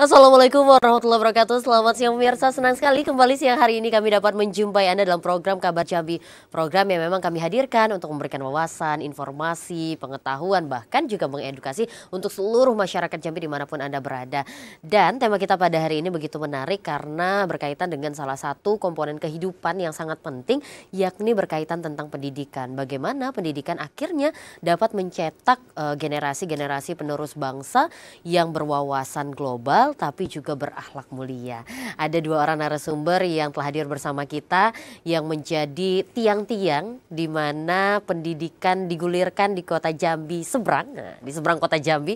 Assalamualaikum warahmatullahi wabarakatuh. Selamat siang pemirsa. Senang sekali kembali siang hari ini kami dapat menjumpai Anda dalam program Kabar Jambi. Program yang memang kami hadirkan untuk memberikan wawasan, informasi, pengetahuan, bahkan juga mengedukasi untuk seluruh masyarakat Jambi dimanapun Anda berada. Dan tema kita pada hari ini begitu menarik karena berkaitan dengan salah satu komponen kehidupan yang sangat penting, yakni berkaitan tentang pendidikan. Bagaimana pendidikan akhirnya dapat mencetak eh, generasi-generasi penerus bangsa yang berwawasan global sosial tapi juga berakhlak mulia. Ada dua orang narasumber yang telah hadir bersama kita yang menjadi tiang-tiang di mana pendidikan digulirkan di Kota Jambi seberang, nah, di seberang Kota Jambi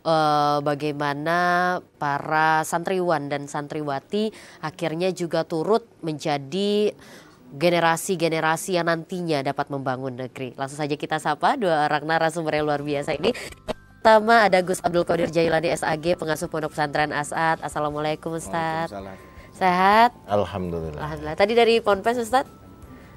eh, bagaimana para santriwan dan santriwati akhirnya juga turut menjadi generasi-generasi yang nantinya dapat membangun negeri. Langsung saja kita sapa dua orang narasumber yang luar biasa ini. Pertama ada Gus Abdul Qadir Jailani SAG, pengasuh Pondok Pesantren Asad. Assalamualaikum Ustaz. Sehat? Alhamdulillah. Alhamdulillah. Tadi dari Ponpes Ustaz?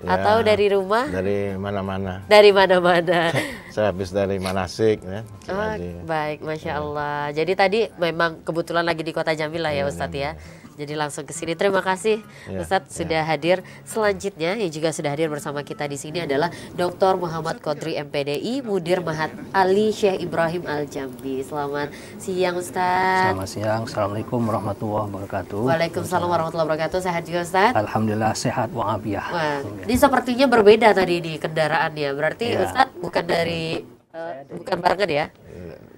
Ya, Atau dari rumah? Dari mana-mana. Dari mana-mana. Saya habis dari Manasik ya. Oh, baik, Masya ya. Allah. Jadi tadi memang kebetulan lagi di Kota Jambi lah ya iya, Ustadz iya, ya. ya. Jadi langsung ke sini. Terima kasih ya, Ustadz ya. sudah hadir. Selanjutnya yang juga sudah hadir bersama kita di sini adalah Dr. Muhammad Kodri MPDI, Mudir Mahat Ali Syekh Ibrahim Al Jambi. Selamat siang Ustadz. Selamat siang. Assalamualaikum warahmatullahi wabarakatuh. Waalaikumsalam warahmatullahi wabarakatuh. Sehat juga Ustadz? Alhamdulillah sehat wa Wah, ini sepertinya berbeda tadi di kendaraannya. Berarti ya. Ustadz bukan dari uh, bukan barengan ya?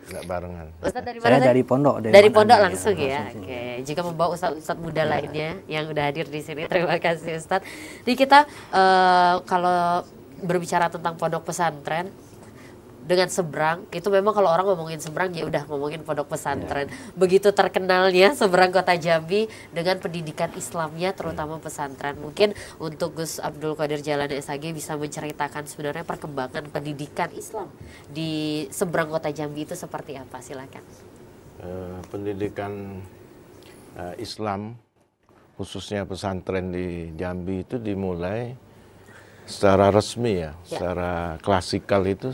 nggak barengan. Ustaz dari mana? Saya dari pondok. Dari, dari pondok langsung ya. Langsung, Oke. sini. Jika membawa ustadz-ustadz muda ya. lainnya yang udah hadir di sini, terima kasih Ustaz. Jadi kita uh, kalau berbicara tentang pondok pesantren, dengan seberang itu memang kalau orang ngomongin seberang ya udah ngomongin pondok pesantren yeah. begitu terkenalnya seberang kota Jambi dengan pendidikan Islamnya terutama pesantren mungkin untuk Gus Abdul Qadir Jalan SAG bisa menceritakan sebenarnya perkembangan pendidikan Islam di seberang kota Jambi itu seperti apa silakan uh, pendidikan uh, Islam khususnya pesantren di Jambi itu dimulai secara resmi ya, ya. secara klasikal itu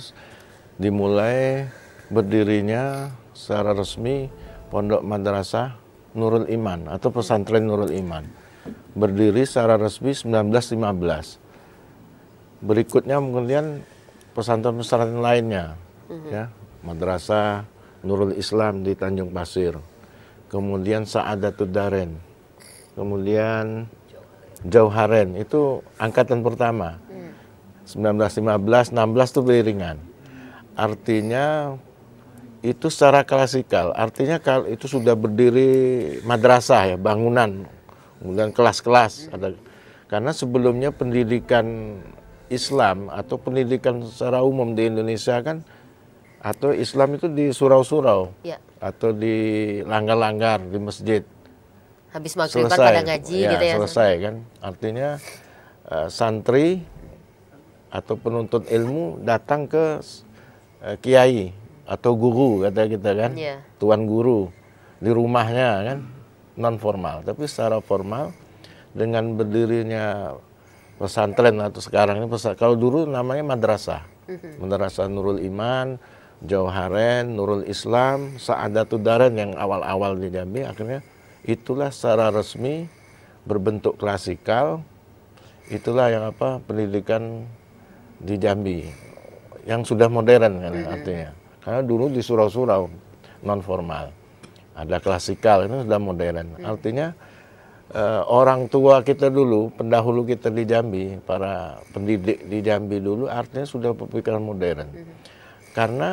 dimulai berdirinya secara resmi Pondok Madrasah Nurul Iman atau Pesantren Nurul Iman. Berdiri secara resmi 1915. Berikutnya kemudian pesantren-pesantren lainnya mhm. ya, Madrasah Nurul Islam di Tanjung Pasir. Kemudian Sa'adatud Daren. Kemudian Jauharen itu angkatan pertama. 1915, hmm. 16 itu beriringan artinya itu secara klasikal, artinya itu sudah berdiri madrasah ya, bangunan, kemudian kelas-kelas ada. Karena sebelumnya pendidikan Islam atau pendidikan secara umum di Indonesia kan atau Islam itu di surau-surau ya. atau di langgar-langgar di masjid. Habis maghrib pada ngaji ya, gitu ya. Selesai kan. Artinya uh, santri atau penuntut ilmu datang ke uh, kiai atau guru kata kita kan, yeah. tuan guru di rumahnya kan non formal, tapi secara formal dengan berdirinya pesantren atau sekarang ini pesantren, kalau dulu namanya madrasah, mhm. madrasah Nurul Iman, Jauharen, Nurul Islam, Saadatul Daren yang awal-awal di Jambi akhirnya itulah secara resmi berbentuk klasikal itulah yang apa pendidikan di Jambi yang sudah modern kan hmm. artinya. Karena dulu di surau-surau non formal. Ada klasikal itu sudah modern. Hmm. Artinya eh, orang tua kita dulu, pendahulu kita di Jambi, para pendidik di Jambi dulu artinya sudah berpikiran modern. Hmm. Karena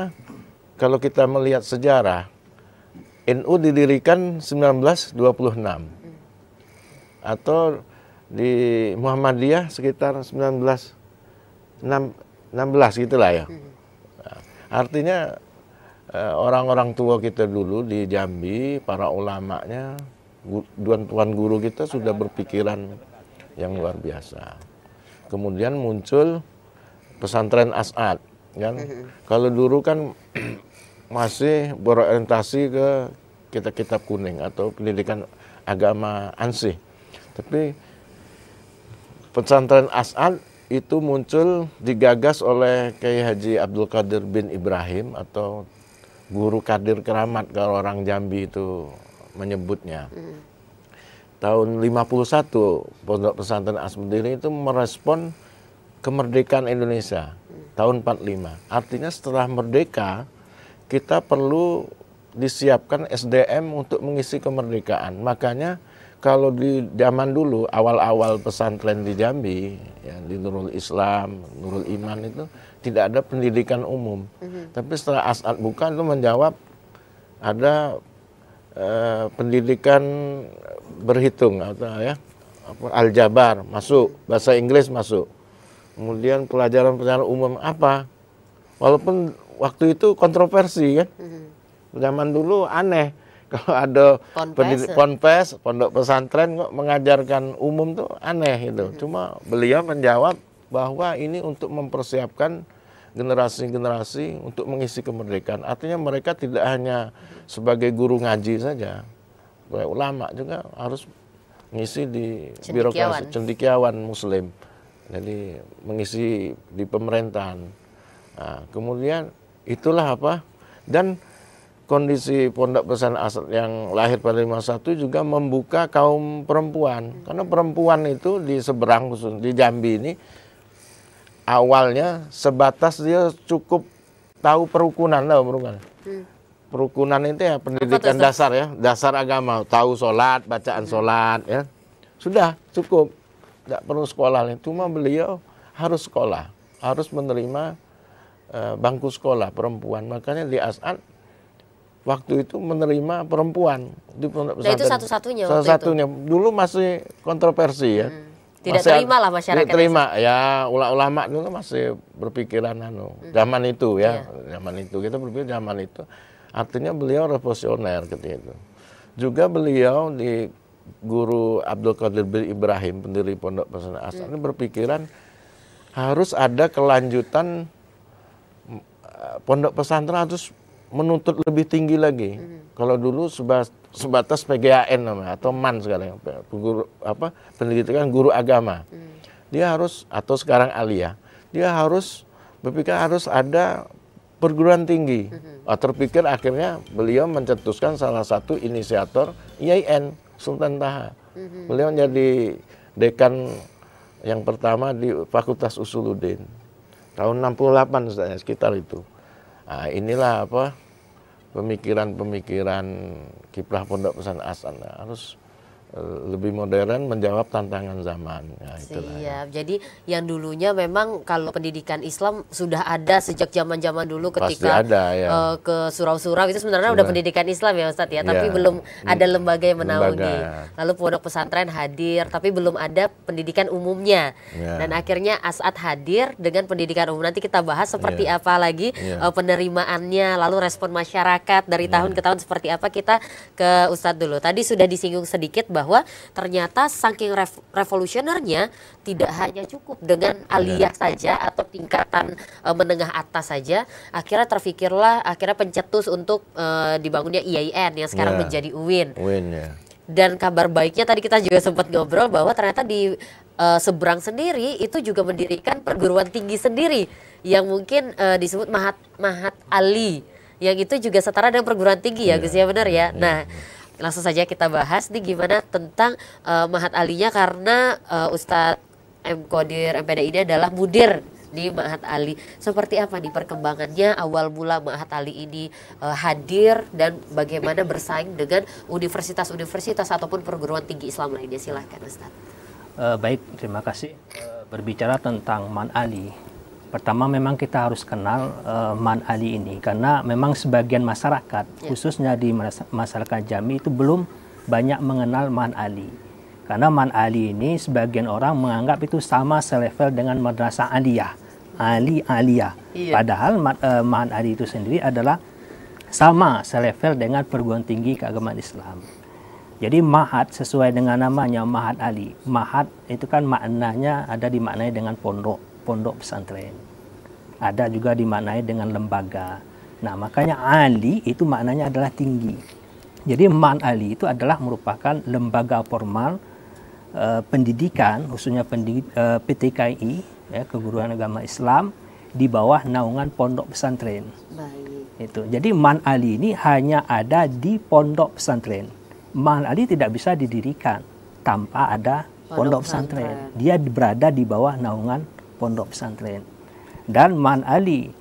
kalau kita melihat sejarah NU didirikan 1926 atau di Muhammadiyah sekitar 1926 16 gitulah ya. Hmm. Nah, artinya eh, orang-orang tua kita dulu di Jambi, para ulamanya, tuan-tuan guru kita sudah berpikiran yang luar biasa. Kemudian muncul pesantren As'ad, kan? Hmm. Kalau dulu kan masih berorientasi ke kitab-kitab kuning atau pendidikan agama ansih. Tapi pesantren As'ad itu muncul digagas oleh Kiai Haji Abdul Qadir bin Ibrahim atau guru Kadir Keramat kalau orang Jambi itu menyebutnya. Hmm. Tahun 51 Pondok Pesantren Asmudiri itu merespon kemerdekaan Indonesia hmm. tahun 45. Artinya setelah merdeka kita perlu disiapkan SDM untuk mengisi kemerdekaan. Makanya kalau di zaman dulu awal-awal pesantren di Jambi ya, di Nurul Islam, Nurul Iman itu tidak ada pendidikan umum. Mm-hmm. Tapi setelah Asad buka itu menjawab ada eh, pendidikan berhitung atau ya aljabar masuk bahasa Inggris masuk. Kemudian pelajaran-pelajaran umum apa? Walaupun waktu itu kontroversi kan. mm Zaman dulu aneh kalau ada pendidik ponpes pondok pesantren kok mengajarkan umum tuh aneh mm hmm. cuma beliau menjawab bahwa ini untuk mempersiapkan generasi-generasi untuk mengisi kemerdekaan artinya mereka tidak hanya sebagai guru ngaji saja sebagai ulama juga harus mengisi di cendikiawan. birokrasi cendikiawan muslim jadi mengisi di pemerintahan nah, kemudian itulah apa dan kondisi pondok pesan asal yang lahir pada 51 juga membuka kaum perempuan karena perempuan itu di seberang khusus di Jambi ini awalnya sebatas dia cukup tahu perukunan lah perukunan hmm. perukunan itu ya pendidikan dasar ya dasar agama tahu sholat bacaan hmm. sholat ya sudah cukup tidak perlu sekolah cuma beliau harus sekolah harus menerima eh, bangku sekolah perempuan makanya di As'ad waktu itu menerima perempuan di Pondok Pesantren. Nah, itu satu-satunya. Satu-satunya. Dulu masih kontroversi ya. Hmm. Tidak masih terima lah masyarakat. Tidak Terima itu. ya ulama itu masih berpikiran anu hmm. zaman itu ya, yeah. zaman itu kita berpikir zaman itu. Artinya beliau revolusioner ketika itu. Juga beliau di guru Abdul Qadir bin Ibrahim pendiri Pondok Pesantren Asal hmm. ini berpikiran harus ada kelanjutan eh, pondok pesantren harus menuntut lebih tinggi lagi. hmm Kalau dulu sebatas, PGAN namanya atau MAN sekarang guru apa pendidikan guru agama. hmm Dia harus atau sekarang alia, dia harus berpikir harus ada perguruan tinggi. Mm-hmm. Terpikir akhirnya beliau mencetuskan salah satu inisiator IAIN Sultan Taha. Mm-hmm. Beliau menjadi dekan yang pertama di Fakultas Usuluddin tahun 68 sekitar itu. Nah, inilah apa pemikiran-pemikiran kiprah Pondok Pesantren Asan nah, harus Eh, lebih modern menjawab tantangan zaman. Ya, ya. Jadi yang dulunya memang kalau pendidikan Islam sudah ada sejak zaman-zaman dulu ketika Pasti ada, ya. uh, ke surau-surau itu sebenarnya sudah. Iya. pendidikan Islam ya Ustadz ya, ya. tapi belum ada lembaga yang menaungi. Lembaga. Lalu pondok pesantren hadir, tapi belum ada pendidikan umumnya. Ya. Dan akhirnya Asad hadir dengan pendidikan umum. Nanti kita bahas seperti ya. apa lagi ya. uh, penerimaannya, lalu respon masyarakat dari ya. tahun ke tahun seperti apa kita ke Ustadz dulu. Tadi sudah disinggung sedikit bahwa ternyata saking rev revolusionernya tidak hanya cukup dengan aliyah saja atau tingkatan uh, menengah atas saja akhirnya terfikirlah akhirnya pencetus untuk uh, dibangunnya e IAIN yang sekarang yeah. menjadi UIN. UIN yeah. Dan kabar baiknya tadi kita juga sempat ngobrol bahwa ternyata di uh, seberang sendiri itu juga mendirikan perguruan tinggi sendiri yang mungkin uh, disebut Mahat Mahat Ali yang itu juga setara dengan perguruan tinggi ya yeah. Gus ya benar ya. Yeah. Iya, nah, yeah langsung saja kita bahas nih gimana tentang uh, Mahat Alinya karena uh, Ustadz M Kodir MPD ini adalah mudir di Mahat Ali. Seperti apa nih perkembangannya awal mula Mahat Ali ini uh, hadir dan bagaimana bersaing dengan universitas-universitas ataupun perguruan tinggi Islam lainnya? Silahkan Ustadz. Uh, baik, terima kasih. Uh, berbicara tentang Man Ali, Pertama memang kita harus kenal uh, Man Ali ini karena memang sebagian masyarakat yeah. khususnya di masyarakat jami itu belum banyak mengenal Man Ali. Karena Man Ali ini sebagian orang menganggap itu sama selevel dengan Madrasah Aliyah. Ali Aliyah. Yeah. Padahal uh, Man Ali itu sendiri adalah sama selevel dengan perguruan tinggi keagamaan Islam. Jadi mahat sesuai dengan namanya mahat Ali. Mahat itu kan maknanya ada dimaknai dengan pondok pondok pesantren. Ada juga dimaknai dengan lembaga. Nah, makanya ali itu maknanya adalah tinggi. Jadi man ali itu adalah merupakan lembaga formal e, pendidikan, khususnya pendidik, e, eh, PTKI, ya, Keguruan Agama Islam, di bawah naungan pondok pesantren. Baik. Itu. Jadi man ali ini hanya ada di pondok pesantren. Man ali tidak bisa didirikan tanpa ada pondok, pondok pesantren. pesantren. Dia berada di bawah naungan pondok pesantren. Dan Man Ali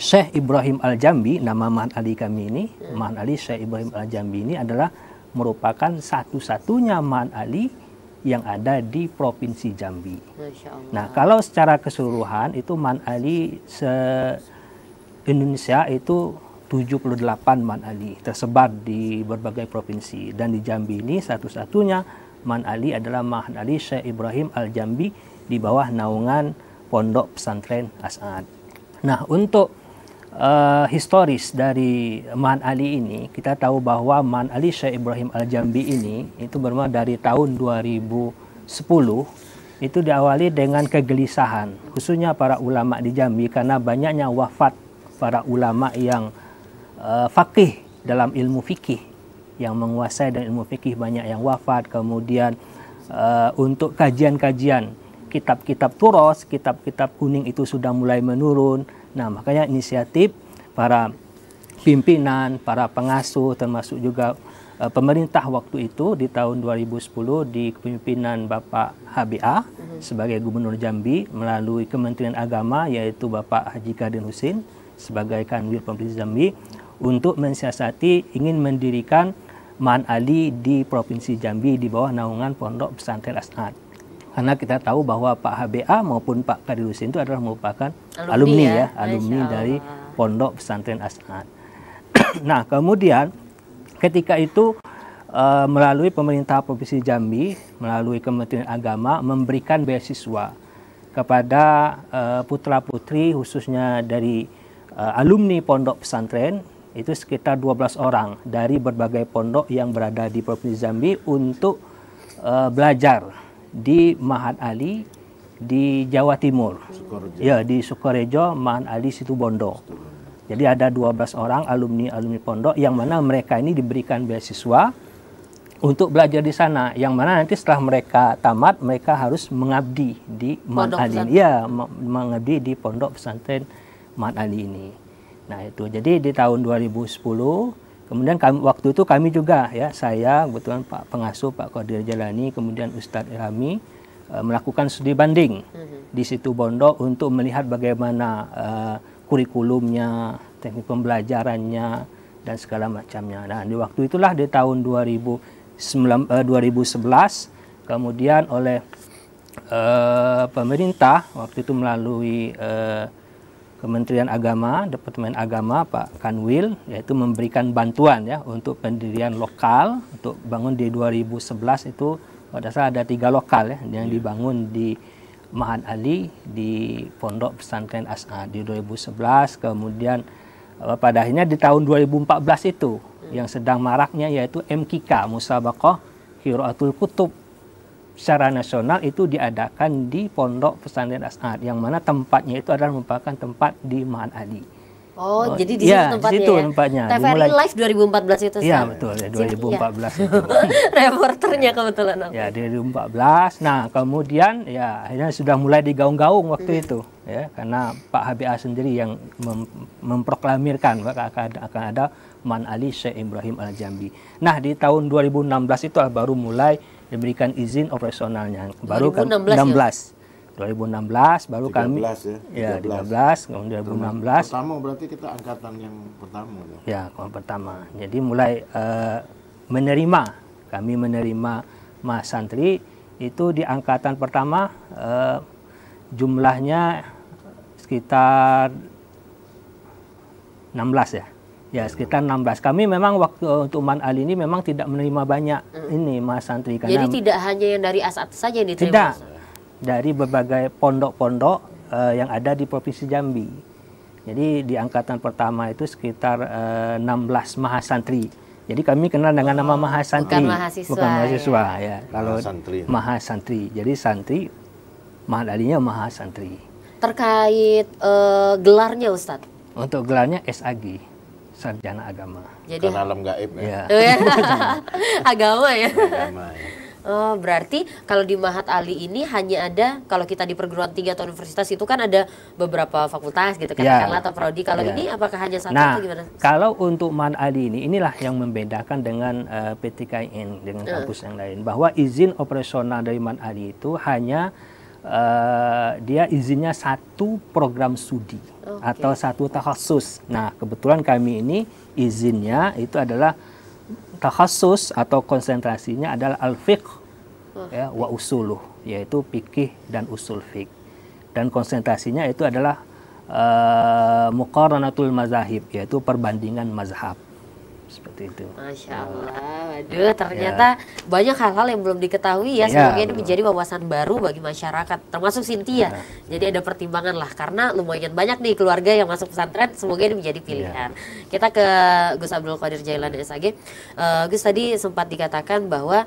Syekh Ibrahim Al-Jambi, nama Man Ali kami ini, hmm. Man Ali Syekh Ibrahim Al-Jambi ini adalah merupakan satu-satunya Man Ali yang ada di Provinsi Jambi. Nah, kalau secara keseluruhan itu Man Ali se Indonesia itu 78 Man Ali tersebar di berbagai provinsi dan di Jambi ini satu-satunya Man Ali adalah Man Ali Syekh Ibrahim Al-Jambi di bawah naungan Pondok Pesantren As'ad. Nah, untuk uh, historis dari Man Ali ini, kita tahu bahwa Man Ali Syekh Ibrahim Al-Jambi ini itu bermula dari tahun 2010 itu diawali dengan kegelisahan khususnya para ulama di Jambi karena banyaknya wafat para ulama yang uh, eh, fakih dalam ilmu fikih yang menguasai dan ilmu fikih banyak yang wafat kemudian uh, untuk kajian-kajian kitab-kitab turos, kitab-kitab kuning itu sudah mulai menurun. Nah, makanya inisiatif para pimpinan, para pengasuh termasuk juga e, pemerintah waktu itu di tahun 2010 di kepemimpinan Bapak HBA mhm. sebagai Gubernur Jambi melalui Kementerian Agama yaitu Bapak Haji Kadin Husin sebagai Kanwil Pemerintah Jambi untuk mensiasati ingin mendirikan Man Ali di Provinsi Jambi di bawah naungan Pondok Pesantren Asnad karena kita tahu bahwa Pak HBA maupun Pak Kadirusin itu adalah merupakan alumni, alumni ya, ya alumni dari Pondok Pesantren As'ad. nah, kemudian ketika itu uh, melalui pemerintah Provinsi Jambi, melalui Kementerian Agama memberikan beasiswa kepada uh, putra-putri khususnya dari uh, alumni pondok pesantren itu sekitar 12 orang dari berbagai pondok yang berada di Provinsi Jambi untuk uh, belajar di Mahat Ali di Jawa Timur. Sukorejo. Ya, di Sukorejo, Mahat Ali Situbondo. Jadi ada 12 orang alumni-alumni pondok yang mana mereka ini diberikan beasiswa untuk belajar di sana. Yang mana nanti setelah mereka tamat, mereka harus mengabdi di Mahat Ali. Ya, mengabdi di pondok pesantren Mahat Ali ini. Nah, itu. Jadi di tahun 2010 Kemudian kami, waktu itu kami juga ya saya kebetulan Pak Pengasuh Pak Kodir Jalani kemudian Ustadz Irami e, eh, melakukan studi banding mm-hmm. di situ Bondo untuk melihat bagaimana e, kurikulumnya, teknik pembelajarannya dan segala macamnya. Nah, di waktu itulah di tahun 2009, eh, 2011 kemudian oleh e, pemerintah waktu itu melalui Kementerian Agama, Departemen Agama Pak Kanwil yaitu memberikan bantuan ya untuk pendirian lokal untuk bangun di 2011 itu pada saat ada tiga lokal ya yang iya. dibangun di Mahan Ali di Pondok Pesantren Asa di 2011 kemudian eh, pada akhirnya di tahun 2014 itu hmm. yang sedang maraknya yaitu MKK Musabakoh Qiraatul Kutub secara nasional itu diadakan di Pondok Pesantren As'ad yang mana tempatnya itu adalah merupakan tempat di Ma'an Adi. Oh, oh, jadi di ya, situ iya, tempatnya. Di situ ya? tempatnya. TVRI Dimulai... Live 2014 itu. Iya, betul, ya, 2014. Ya. Iya. Reporternya kebetulan Ya, 2014. Nah, kemudian ya akhirnya sudah mulai digaung-gaung waktu hmm. itu ya, karena Pak HBA sendiri yang mem memproklamirkan akan akan ada Man Ali Syekh Ibrahim Al-Jambi. Nah, di tahun 2016 itu baru mulai diberikan izin operasionalnya baru 2016 kan 16 ya? 2016 baru 13 kami ya, ya 13, 13 kemudian 2016 pertama berarti kita angkatan yang pertama ya, ya pertama jadi mulai uh, menerima kami menerima mas santri itu di angkatan pertama uh, jumlahnya sekitar 16 ya Ya sekitar 16. Kami memang waktu eh, untuk Man Ali ini memang tidak menerima banyak hmm. ini mas santri. Karena Jadi tidak hanya yang dari Asat saja yang diterima? Tidak. Dari berbagai pondok-pondok uh, yang ada di Provinsi Jambi. Jadi di angkatan pertama itu sekitar uh, eh, 16 mahasantri. Jadi kami kenal dengan nama oh, mahasantri. Bukan mahasiswa. Bukan ya. mahasiswa ya. ya. Kalau mahasantri. mahasantri. Jadi santri mahadalinya mahasantri. Terkait uh, gelarnya Ustadz? Untuk gelarnya SAG sarjana agama. Jadi Bukan alam gaib ya. ya. agama ya. Agama ya. Oh, berarti kalau di Mahat Ali ini hanya ada kalau kita di perguruan tinggi atau universitas itu kan ada beberapa fakultas gitu kan ya. atau prodi. Kalau ya. ini apakah hanya satu nah, atau gimana? Kalau untuk Mahat Ali ini inilah yang membedakan dengan uh, eh, PTKN dengan kampus uh. yang lain bahwa izin operasional dari Mahat Ali itu hanya uh, dia izinnya satu program studi okay. atau satu takhasus. Nah, kebetulan kami ini izinnya itu adalah takhasus atau konsentrasinya adalah al-fiqh oh. ya, wa usuluh, yaitu fikih dan usul fiqh. Dan konsentrasinya itu adalah uh, eh, muqaranatul mazahib, yaitu perbandingan mazhab waktu itu. Masya nah. Allah, aduh, ya. ternyata ya. banyak hal-hal yang belum diketahui ya, ya semoga ini menjadi wawasan baru bagi masyarakat, termasuk Sintia. Ya. Jadi ada pertimbangan lah, karena lumayan banyak nih keluarga yang masuk pesantren, semoga ini menjadi pilihan. Ya. Kita ke Gus Abdul Qadir Jailan SAG. Uh, eh, Gus tadi sempat dikatakan bahwa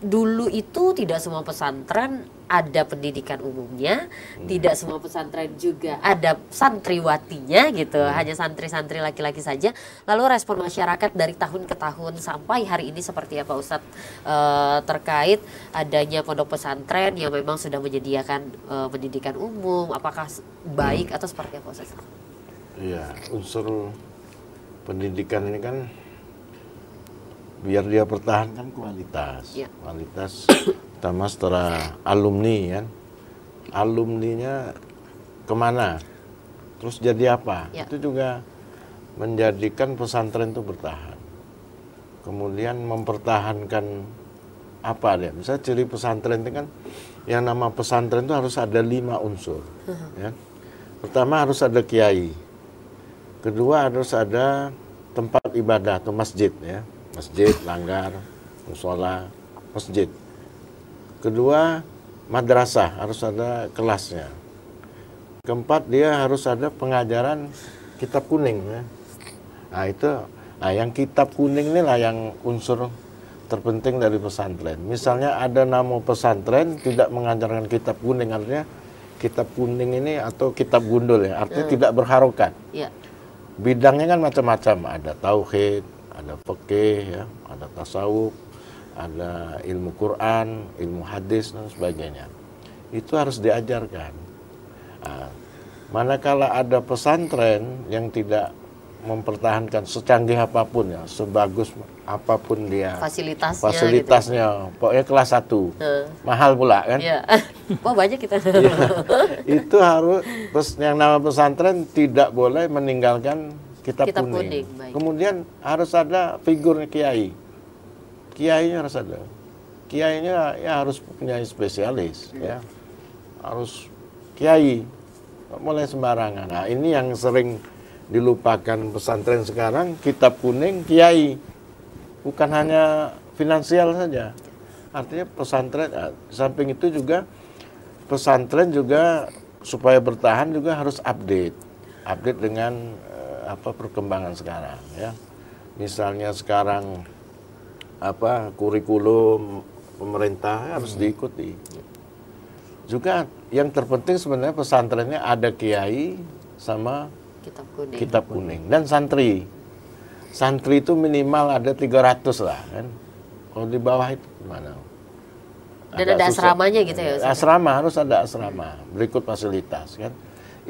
dulu itu tidak semua pesantren ada pendidikan umumnya, hmm. tidak semua pesantren juga ada santriwatinya gitu, hmm. hanya santri-santri laki-laki saja. Lalu respon masyarakat dari tahun ke tahun sampai hari ini seperti apa Ustadz e, terkait adanya pondok pesantren yang memang sudah menyediakan e, pendidikan umum, apakah baik hmm. atau seperti apa Ustadz? Iya, unsur pendidikan ini kan biar dia pertahankan kualitas ya. kualitas terutama setelah alumni ya alumninya kemana terus jadi apa ya. itu juga menjadikan pesantren itu bertahan kemudian mempertahankan apa ya misalnya ciri pesantren itu kan yang nama pesantren itu harus ada lima unsur ya. pertama harus ada kiai kedua harus ada tempat ibadah atau masjid ya masjid, langgar, musola, masjid. Kedua, madrasah harus ada kelasnya. Keempat, dia harus ada pengajaran kitab kuning. Ya. Nah, itu nah yang kitab kuning inilah yang unsur terpenting dari pesantren. Misalnya ada nama pesantren tidak mengajarkan kitab kuning artinya kitab kuning ini atau kitab gundul ya, artinya hmm. tidak berharokat. Ya. Bidangnya kan macam-macam, ada tauhid, ada fikih ya, ada tasawuf, ada ilmu Quran, ilmu hadis dan sebagainya. Itu harus diajarkan. Nah, manakala ada pesantren yang tidak mempertahankan secanggih apapun ya, sebagus apapun dia fasilitasnya, fasilitasnya gitu. pokoknya kelas satu Uh. Mahal pula kan? Yeah. Iya. banyak kita. ya, itu harus yang nama pesantren tidak boleh meninggalkan kitab, kitab kuning. kuning. Kemudian harus ada figur kiai. Kiainya harus ada. Kiainya ya harus punya spesialis hmm. ya. Harus kiai. Mulai sembarangan. Nah, ini yang sering dilupakan pesantren sekarang kitab kuning kiai. Bukan hanya finansial saja. Artinya pesantren eh, samping itu juga pesantren juga supaya bertahan juga harus update update dengan apa perkembangan sekarang ya. Misalnya sekarang apa kurikulum pemerintah harus hmm. diikuti. Juga yang terpenting sebenarnya pesantrennya ada kiai sama kitab kuning. Kitab kuning dan santri. Santri itu minimal ada 300 lah kan. Kalau di bawah itu mana Dan ada asramanya gitu ya? Ustaz? Asrama, harus ada asrama. Berikut fasilitas kan.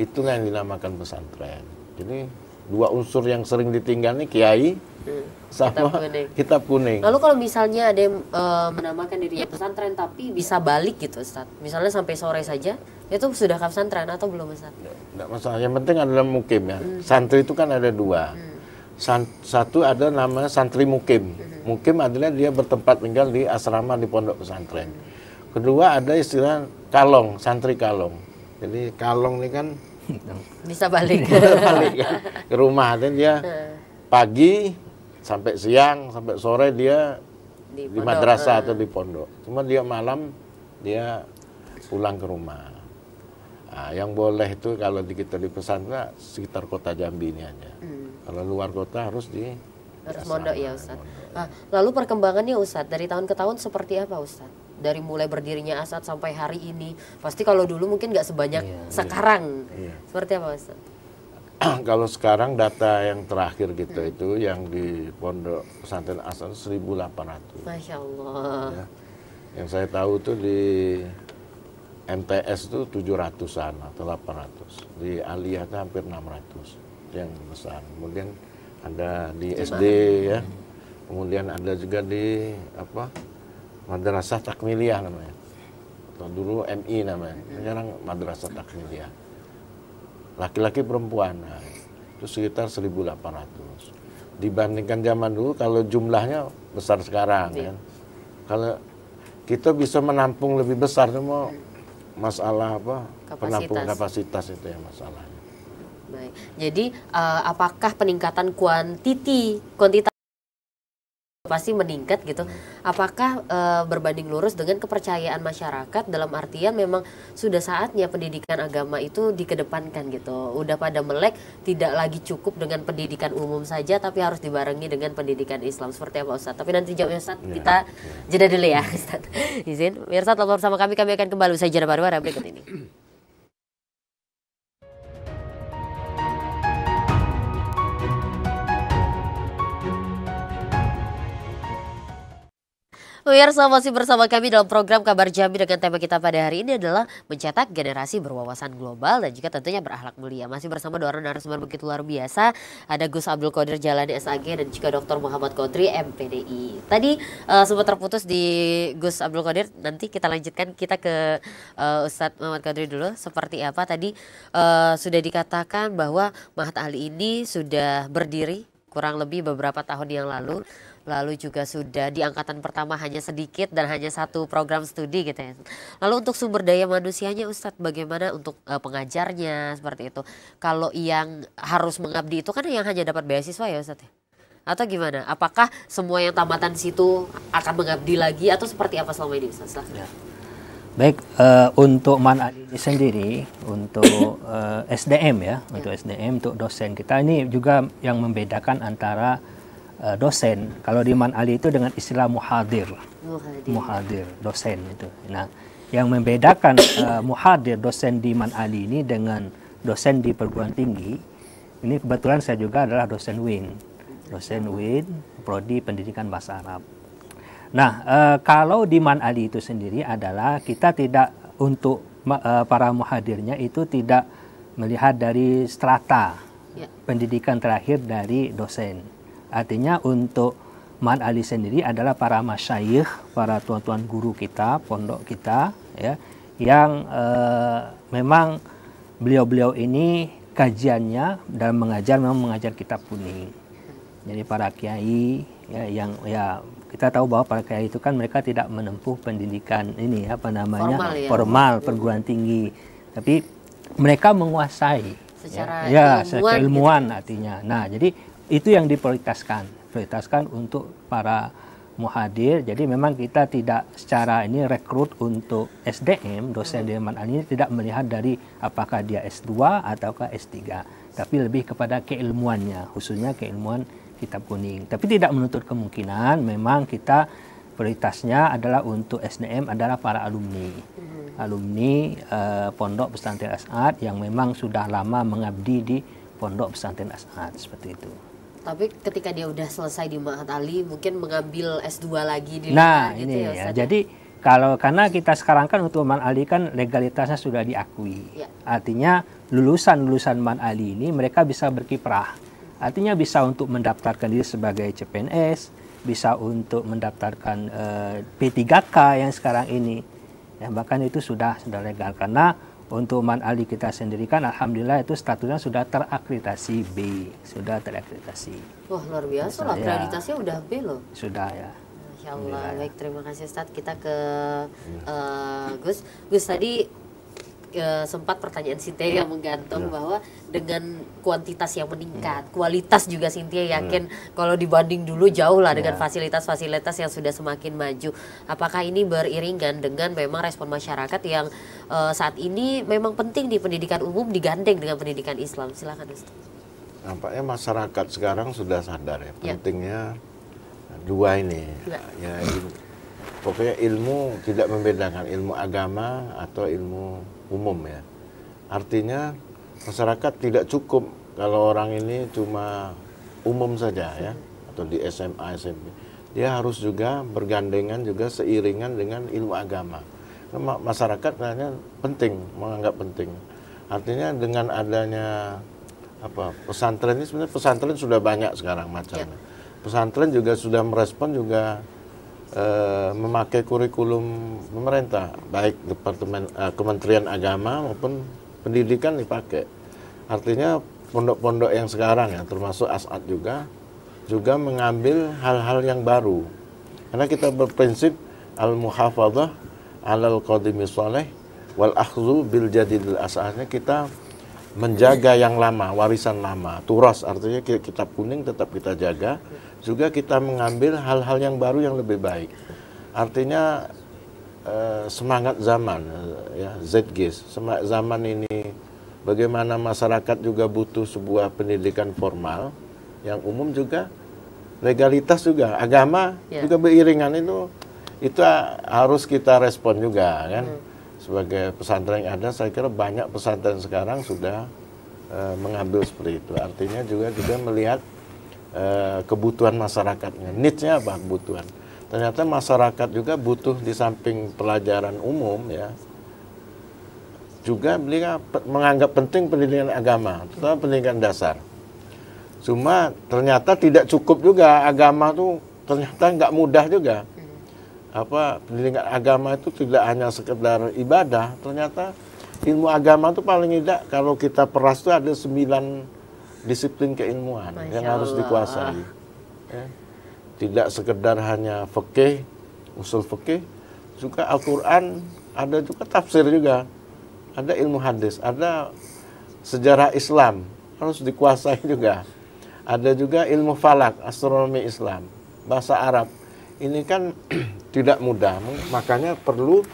Itu yang dinamakan pesantren. Jadi dua unsur yang sering ditinggal nih kiai hmm. sama kitab kuning. kitab kuning. Lalu kalau misalnya ada yang e, eh, menamakan dirinya pesantren tapi bisa balik gitu Ustaz. Misalnya sampai sore saja itu sudah ke pesantren atau belum Ustaz? Enggak masalah. Yang penting adalah mukim ya. Hmm. Santri itu kan ada dua. Hmm. San, satu ada nama santri mukim. Hmm. Mukim adalah dia bertempat tinggal di asrama di pondok pesantren. Hmm. Kedua ada istilah kalong, santri kalong. Jadi kalong ini kan bisa balik. balik ya. Ke rumah dan dia pagi sampai siang sampai sore dia di, di madrasah atau di pondok. Cuma dia malam dia pulang ke rumah. Nah, yang boleh itu kalau di kita di pesantren sekitar kota Jambi ini aja. Hmm. Kalau luar kota harus di harus ya mondok ya Ustaz. Mondo. Nah, lalu perkembangannya Ustaz dari tahun ke tahun seperti apa Ustaz? dari mulai berdirinya Asad sampai hari ini pasti kalau dulu mungkin nggak sebanyak iya, iya. sekarang iya. seperti apa Mas? kalau sekarang data yang terakhir gitu hmm. itu yang di pondok pesantren Asad 1.800. Masya Allah. Ya. Yang saya tahu tuh di MTS itu 700-an atau 800. Di Aliyah itu hampir 600 yang besar. Kemudian ada di Cuma. SD ya. Kemudian ada juga di apa? Madrasah Takmiliyah namanya. Atau dulu MI namanya. Sekarang Madrasah Takmiliyah. Laki-laki perempuan. Nah, itu sekitar 1.800. Dibandingkan zaman dulu kalau jumlahnya besar sekarang iya. kan. Kalau kita bisa menampung lebih besar semua masalah apa? Kapasitas. Penampung kapasitas itu ya masalahnya. Baik. Jadi uh, apakah peningkatan kuantiti kuantitas pasti meningkat gitu. Apakah e, berbanding lurus dengan kepercayaan masyarakat dalam artian memang sudah saatnya pendidikan agama itu dikedepankan gitu. Udah pada melek tidak lagi cukup dengan pendidikan umum saja tapi harus dibarengi dengan pendidikan Islam seperti apa Ustaz. Tapi nanti jawabnya Ustaz ya. kita jeda dulu ya Ustaz. Izin, mirsa tetap bersama kami kami akan kembali usai jeda baru-baru berikut ini. Pemirsa masih bersama kami dalam program Kabar Jambi dengan tema kita pada hari ini adalah mencetak generasi berwawasan global dan juga tentunya berahlak mulia. Masih bersama dua orang narasumber begitu luar biasa, ada Gus Abdul Qadir Jalani SAG dan juga Dr. Muhammad Kodri MPDI. Tadi uh, sempat terputus di Gus Abdul Qadir, nanti kita lanjutkan kita ke uh, Ustadz Muhammad Kodri dulu seperti apa tadi uh, sudah dikatakan bahwa Mahat Ali ini sudah berdiri kurang lebih beberapa tahun yang lalu lalu juga sudah di angkatan pertama hanya sedikit dan hanya satu program studi gitu ya. Lalu untuk sumber daya manusianya Ustadz bagaimana untuk uh, pengajarnya seperti itu. Kalau yang harus mengabdi itu kan yang hanya dapat beasiswa ya Ustadz ya? Atau gimana? Apakah semua yang tamatan situ akan mengabdi lagi atau seperti apa selama ini Ustadz? Ya. Baik, uh, untuk mana sendiri, untuk uh, eh, SDM ya, ya, untuk SDM, untuk dosen kita ini juga yang membedakan antara uh, dosen. Kalau di Man Ali itu dengan istilah muhadir. Muhadir, muhadir dosen itu. Nah, yang membedakan uh, muhadir dosen di Man Ali ini dengan dosen di perguruan tinggi, ini kebetulan saya juga adalah dosen WIN. Dosen WIN, prodi pendidikan bahasa Arab. Nah, e, kalau di Man Ali itu sendiri adalah kita tidak untuk e, para muhadirnya itu tidak melihat dari strata ya. pendidikan terakhir dari dosen Artinya untuk man Ali sendiri adalah para masyayikh, para tuan-tuan guru kita, pondok kita, ya, yang eh, memang beliau-beliau ini kajiannya dalam mengajar memang mengajar kitab kuning. Jadi para kiai ya, yang ya kita tahu bahwa para kiai itu kan mereka tidak menempuh pendidikan ini apa namanya formal, ya? formal perguruan tinggi, tapi mereka menguasai secara ya, ilmuwan, ya secara ilmuwan gitu. artinya. Nah jadi itu yang diprioritaskan prioritaskan untuk para muhadir jadi memang kita tidak secara ini rekrut untuk SDM dosen hmm. di ini tidak melihat dari apakah dia S2 ataukah S3 tapi lebih kepada keilmuannya khususnya keilmuan kitab kuning tapi tidak menutup kemungkinan memang kita prioritasnya adalah untuk SDM adalah para alumni hmm. alumni eh, pondok pesantren As'ad yang memang sudah lama mengabdi di pondok pesantren As'ad seperti itu tapi ketika dia udah selesai di Ma'had Ali mungkin mengambil S2 lagi di Nah, luar, gitu ini ya, ya. ya, Jadi kalau karena kita sekarang kan untuk Man Ali kan legalitasnya sudah diakui. Ya. Artinya lulusan-lulusan Man Ali ini mereka bisa berkiprah. Artinya bisa untuk mendaftarkan diri sebagai CPNS, bisa untuk mendaftarkan uh, eh, P3K yang sekarang ini. Ya, bahkan itu sudah sudah legal karena untuk Man Ali kita sendirikan, Alhamdulillah itu statusnya sudah terakreditasi B, sudah terakreditasi. Wah luar biasa lah, ya. akreditasinya ya. udah B loh. Sudah ya. Ya Allah, ya. baik terima kasih Ustaz. Kita ke uh, Gus. Gus tadi uh, sempat pertanyaan Sintia ya. yang menggantung ya. bahwa dengan kuantitas yang meningkat, ya. kualitas juga Sintia yakin ya. kalau dibanding dulu jauh lah dengan fasilitas-fasilitas yang sudah semakin maju. Apakah ini beriringan dengan memang respon masyarakat yang uh, saat ini memang penting di pendidikan umum digandeng dengan pendidikan Islam. Silakan Ustaz. Nampaknya masyarakat sekarang sudah sadar ya, ya. pentingnya dua ini. Ya, ya pokoknya ilmu tidak membedakan ilmu agama atau ilmu umum ya. Artinya masyarakat tidak cukup kalau orang ini cuma umum saja ya atau di SMA SMP dia harus juga bergandengan juga seiringan dengan ilmu agama masyarakat hanya penting menganggap penting. Artinya dengan adanya apa pesantren ini sebenarnya pesantren sudah banyak sekarang macamnya. yeah. Pesantren juga sudah merespon juga e, memakai kurikulum pemerintah baik departemen e, Kementerian Agama maupun pendidikan dipakai. Artinya pondok-pondok yang sekarang ya termasuk Asat juga juga mengambil hal-hal yang baru. Karena kita berprinsip al-muhafadzah alal qadimi soleh wal akhzu bil jadidil asalnya kita menjaga yang lama, warisan lama. Turas artinya kitab kuning tetap kita jaga, juga kita mengambil hal-hal yang baru yang lebih baik. Artinya eh, semangat zaman ya ZGIS, semangat zaman ini bagaimana masyarakat juga butuh sebuah pendidikan formal yang umum juga legalitas juga agama yeah. juga beriringan itu itu harus kita respon juga kan. Hmm. Sebagai pesantren yang ada, saya kira banyak pesantren sekarang sudah uh, mengambil seperti itu. Artinya juga kita melihat uh, kebutuhan masyarakatnya, niche nya apa kebutuhan. Ternyata masyarakat juga butuh di samping pelajaran umum ya, juga beliau menganggap penting pendidikan agama, terutama pendidikan dasar. Cuma ternyata tidak cukup juga agama tuh ternyata nggak mudah juga apa pendidikan agama itu tidak hanya sekedar ibadah ternyata ilmu agama itu paling tidak kalau kita peras itu ada sembilan disiplin keilmuan Masya yang Allah. harus dikuasai ya. tidak sekedar hanya fikih usul fikih juga Al-Quran ada juga tafsir juga ada ilmu hadis ada sejarah Islam harus dikuasai juga ada juga ilmu falak astronomi Islam bahasa Arab ini kan tidak mudah, makanya perlu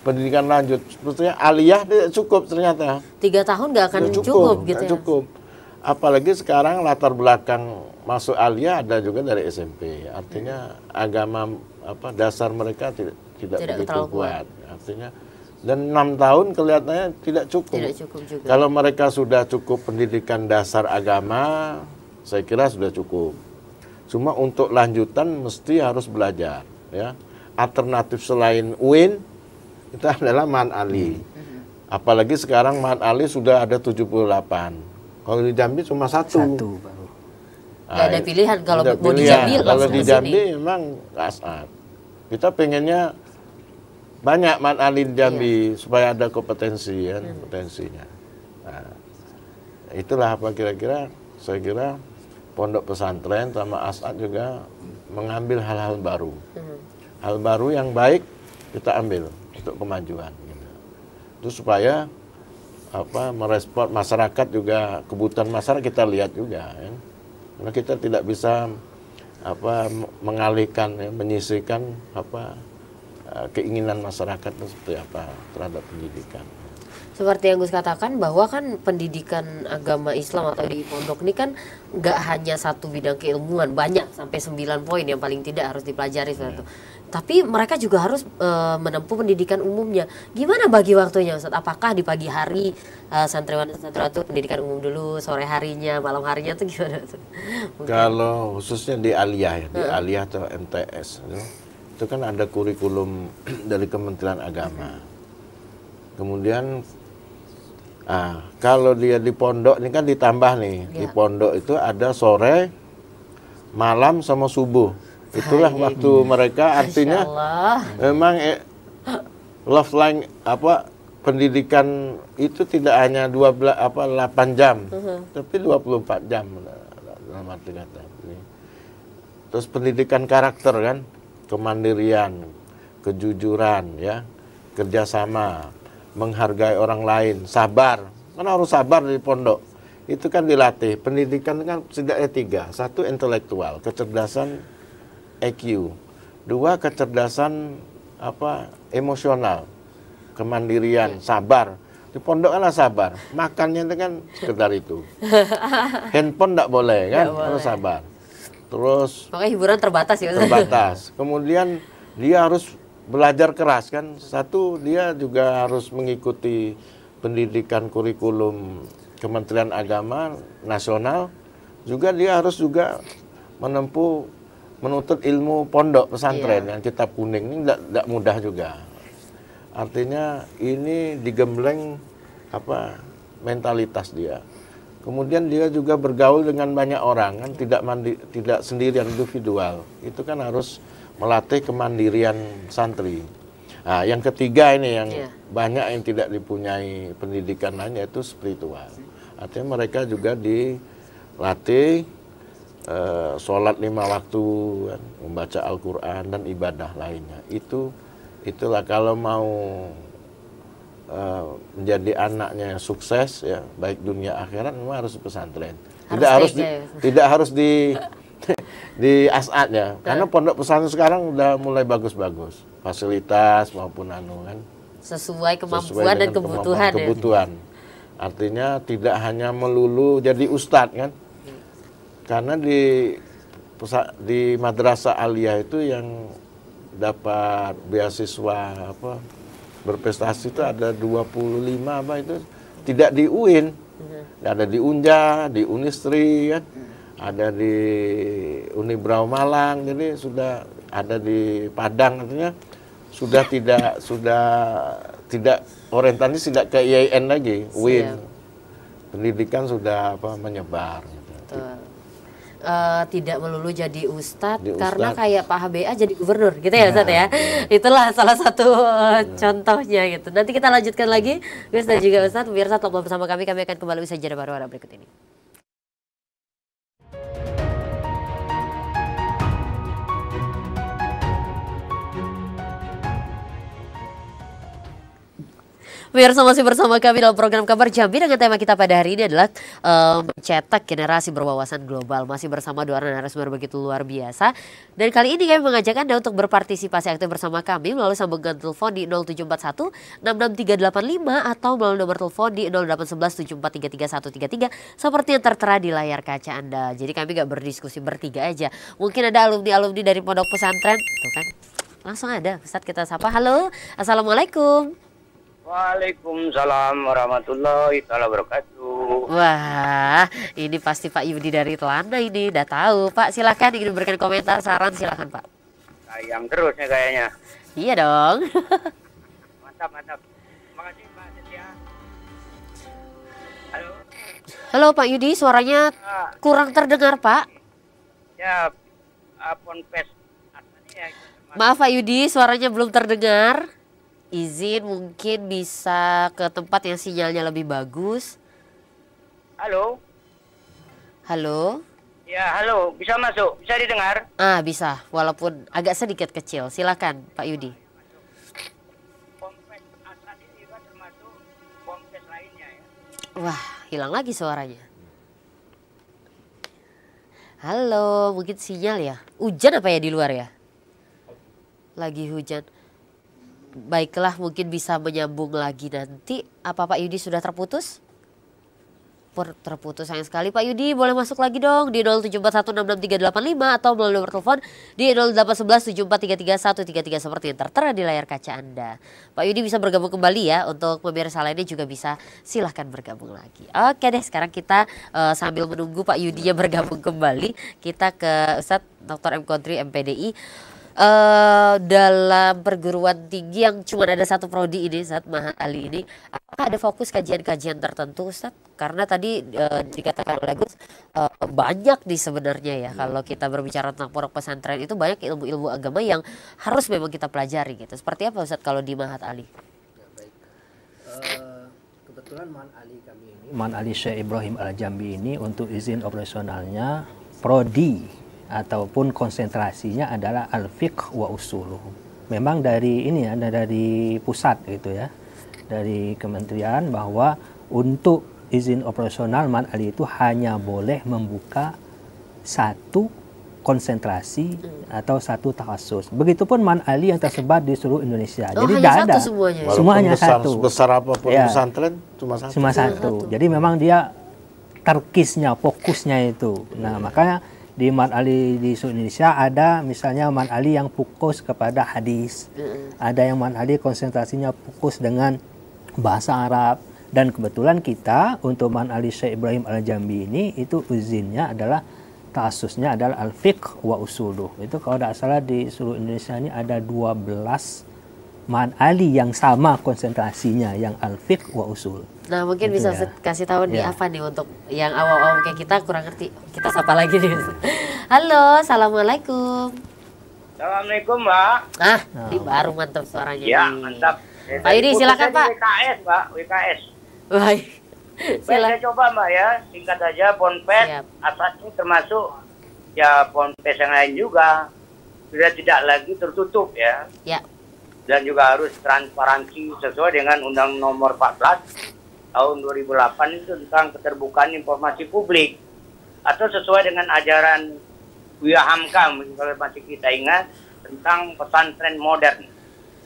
pendidikan lanjut. Sebetulnya aliyah tidak cukup ternyata. Tiga tahun nggak akan cukup, cukup gitu ya? Cukup. Apalagi sekarang latar belakang masuk aliyah ada juga dari SMP. Artinya hmm. agama apa dasar mereka tidak tidak, tidak begitu kuat. kuat. Artinya dan enam tahun kelihatannya tidak cukup. Tidak cukup juga. Kalau mereka sudah cukup pendidikan dasar agama, saya kira sudah cukup. Cuma untuk lanjutan mesti harus belajar ya. Alternatif selain UIN itu adalah Man Ali. Mm-hmm. Apalagi sekarang Man Ali sudah ada 78. Kalau di Jambi cuma satu. Satu. Nah, ada ya. pilihan kalau ada mau pilihan. di Jambi Kalau di Jambi sini. memang kasar. Kita pengennya banyak Man Ali di Jambi iya. supaya ada kompetensi ya, kompetensinya. Hmm. Nah, itulah apa kira-kira saya kira pondok pesantren sama Asad juga mengambil hal-hal baru. Hmm. Hal baru yang baik kita ambil untuk kemajuan. Gitu. Itu supaya apa merespon masyarakat juga kebutuhan masyarakat kita lihat juga. Ya. Karena kita tidak bisa apa mengalihkan ya, menyisihkan apa eh, keinginan masyarakat seperti apa terhadap pendidikan seperti yang Gus katakan bahwa kan pendidikan agama Islam atau di pondok ini kan nggak hanya satu bidang keilmuan banyak sampai sembilan poin yang paling tidak harus dipelajari seperti itu. Iya. Tapi mereka juga harus e, menempuh pendidikan umumnya. Gimana bagi waktunya Ustaz? Apakah di pagi hari e, eh, santriwan santriwati itu pendidikan umum dulu, sore harinya, malam harinya itu gimana Kalau khususnya di Aliyah ya, di Aliyah atau MTS itu, ya, itu kan ada kurikulum dari Kementerian Agama. Kemudian Nah, kalau dia di pondok ini kan ditambah nih. Ya. Di pondok itu ada sore, malam sama subuh. Itulah Hai, waktu mereka artinya memang eh, love line apa pendidikan itu tidak hanya dua 12 apa delapan jam, uh mm-hmm. -huh. tapi 24 jam dalam arti kata. Terus pendidikan karakter kan, kemandirian, kejujuran ya, kerjasama, menghargai orang lain, sabar. mana harus sabar di pondok. Itu kan dilatih. Pendidikan kan setidaknya tiga. Satu intelektual, kecerdasan EQ. Dua kecerdasan apa emosional, kemandirian, sabar. Di pondok kan sabar. Makannya itu kan sekedar itu. Handphone tidak boleh kan, Gak harus sabar. Terus. Makanya hiburan terbatas ya. Terbatas. Kemudian dia harus belajar keras kan. Satu dia juga harus mengikuti pendidikan kurikulum Kementerian Agama nasional. Juga dia harus juga menempuh menuntut ilmu pondok pesantren yeah. yang kitab kuning ini tidak mudah juga. Artinya ini digembleng apa mentalitas dia. Kemudian dia juga bergaul dengan banyak orang kan tidak mandi, tidak sendirian individual. Itu kan harus melatih kemandirian santri. Nah, yang ketiga ini yang yeah. banyak yang tidak dipunyai pendidikan lain yaitu spiritual. Artinya mereka juga dilatih e, sholat lima waktu, kan, membaca Al-Quran dan ibadah lainnya. Itu itulah kalau mau e, menjadi anaknya yang sukses ya baik dunia akhirat memang harus pesantren. Harus tidak harus di, ya. tidak harus di di Asad ya. Karena pondok pesantren sekarang udah mulai bagus-bagus, fasilitas maupun anu kan. Sesuai kemampuan Sesuai dan kebutuhan. Kemampuan, ya? Kebutuhan. Artinya tidak hanya melulu jadi ustadz kan. Karena di di madrasah aliyah itu yang dapat beasiswa apa berprestasi itu ada 25 apa itu tidak di UIN. Mhm. Ada di Unja, di Unistri kan. Mhm ada di Unibraw Malang, jadi sudah ada di Padang artinya sudah tidak sudah tidak orientasi tidak ke IAIN lagi, Win. Pendidikan sudah apa menyebar. Uh, tidak melulu jadi ustadz karena kayak Pak HBA jadi gubernur gitu ya, Ustadz ya. ya. Itulah salah satu uh, ya. contohnya gitu. Nanti kita lanjutkan lagi Ustadz juga Ustadz biar tetap bersama kami kami akan kembali usai jeda baru berikut ini. Pemirsa masih bersama kami dalam program Kabar Jambi dengan tema kita pada hari ini adalah um, mencetak generasi berwawasan global. Masih bersama dua narasumber begitu luar biasa. Dan kali ini kami mengajak Anda untuk berpartisipasi aktif bersama kami melalui sambungan telepon di 0741 66385 atau melalui nomor telepon di 0811 seperti yang tertera di layar kaca Anda. Jadi kami gak berdiskusi bertiga aja. Mungkin ada alumni-alumni dari pondok pesantren, tuh kan. Langsung ada, Ustaz kita sapa. Halo, Assalamualaikum. Waalaikumsalam warahmatullahi wabarakatuh. Wah, ini pasti Pak Yudi dari Telanda ini udah tahu. Pak, silakan ingin memberikan komentar, saran silakan Pak. Sayang terus ya kayaknya. Iya dong. mantap, mantap. Terima Pak Setia. Halo. Halo Pak Yudi, suaranya ah. kurang terdengar Pak. Ya, uh, ponpes. Ya? Maaf Pak Yudi, suaranya belum terdengar izin mungkin bisa ke tempat yang sinyalnya lebih bagus. Halo. Halo. Ya, halo. Bisa masuk? Bisa didengar? Ah, bisa. Walaupun agak sedikit kecil. Silakan, Pak Yudi. Ya. Wah, hilang lagi suaranya. Halo, mungkin sinyal ya? Hujan apa ya di luar ya? Lagi hujan baiklah mungkin bisa menyambung lagi nanti. Apa Pak Yudi sudah terputus? Per terputus sayang sekali Pak Yudi boleh masuk lagi dong di 074166385 atau melalui nomor telepon di 08117433133 seperti yang tertera di layar kaca Anda. Pak Yudi bisa bergabung kembali ya untuk pemirsa lainnya juga bisa silahkan bergabung lagi. Oke deh sekarang kita uh, sambil menunggu Pak Yudi yang bergabung kembali kita ke Ustadz Dr. M. Kontri MPDI uh, dalam perguruan tinggi yang cuma ada satu prodi ini saat Mahat Ali ini apakah ada fokus kajian-kajian tertentu Ustaz? Karena tadi uh, dikatakan oleh Gus uh, banyak nih sebenarnya ya hmm. kalau kita berbicara tentang pondok pesantren itu banyak ilmu-ilmu agama yang harus memang kita pelajari gitu. Seperti apa Ustaz kalau di Mahat Ali? Ya, baik. Uh, kebetulan Mahat Ali kami ini Mahat Ali Syekh Ibrahim Al-Jambi ini untuk izin operasionalnya prodi ataupun konsentrasinya adalah al-fiqh wa usul. Memang dari ini ya dari pusat gitu ya. Dari kementerian bahwa untuk izin operasional Man Ali itu hanya boleh membuka satu konsentrasi hmm. atau satu tahasus. Begitupun Man Ali yang tersebar di seluruh Indonesia. Oh, Jadi tidak ada semuanya. Ya? semuanya besar, satu. Besar pun ya. pesantren cuma satu. Cuma satu. Jadi memang dia terkisnya, fokusnya itu. Nah, iya. makanya di Mat Ali di seluruh Indonesia ada misalnya Mat Ali yang fokus kepada hadis, ada yang Mat Ali konsentrasinya fokus dengan bahasa Arab dan kebetulan kita untuk Mat Ali Syekh Ibrahim Al Jambi ini itu izinnya adalah tasusnya adalah al fiqh wa usuluh. Itu kalau tidak salah di seluruh Indonesia ini ada 12 Ma'an Ali yang sama konsentrasinya yang al-fiqh wa usul. Nah, mungkin gitu bisa ya. kasih tahu nih ya. apa nih untuk yang awam-awam kayak kita kurang ngerti. Kita sapa lagi nih. Halo, Assalamualaikum. Assalamualaikum, Mbak. Ah, oh. ini baru mantap suaranya ya, nih. mantap. Ya, Pak Yudi, silakan Pak. WKS, Mbak. WKS. Baik. Saya coba, Mbak ya. Singkat aja, Ponpes. Atasnya termasuk ya Ponpes yang lain juga. Sudah tidak lagi tertutup ya. Ya dan juga harus transparansi sesuai dengan Undang Nomor 14 tahun 2008 itu tentang keterbukaan informasi publik atau sesuai dengan ajaran wiyahamka Hamka kalau masih kita ingat tentang pesantren modern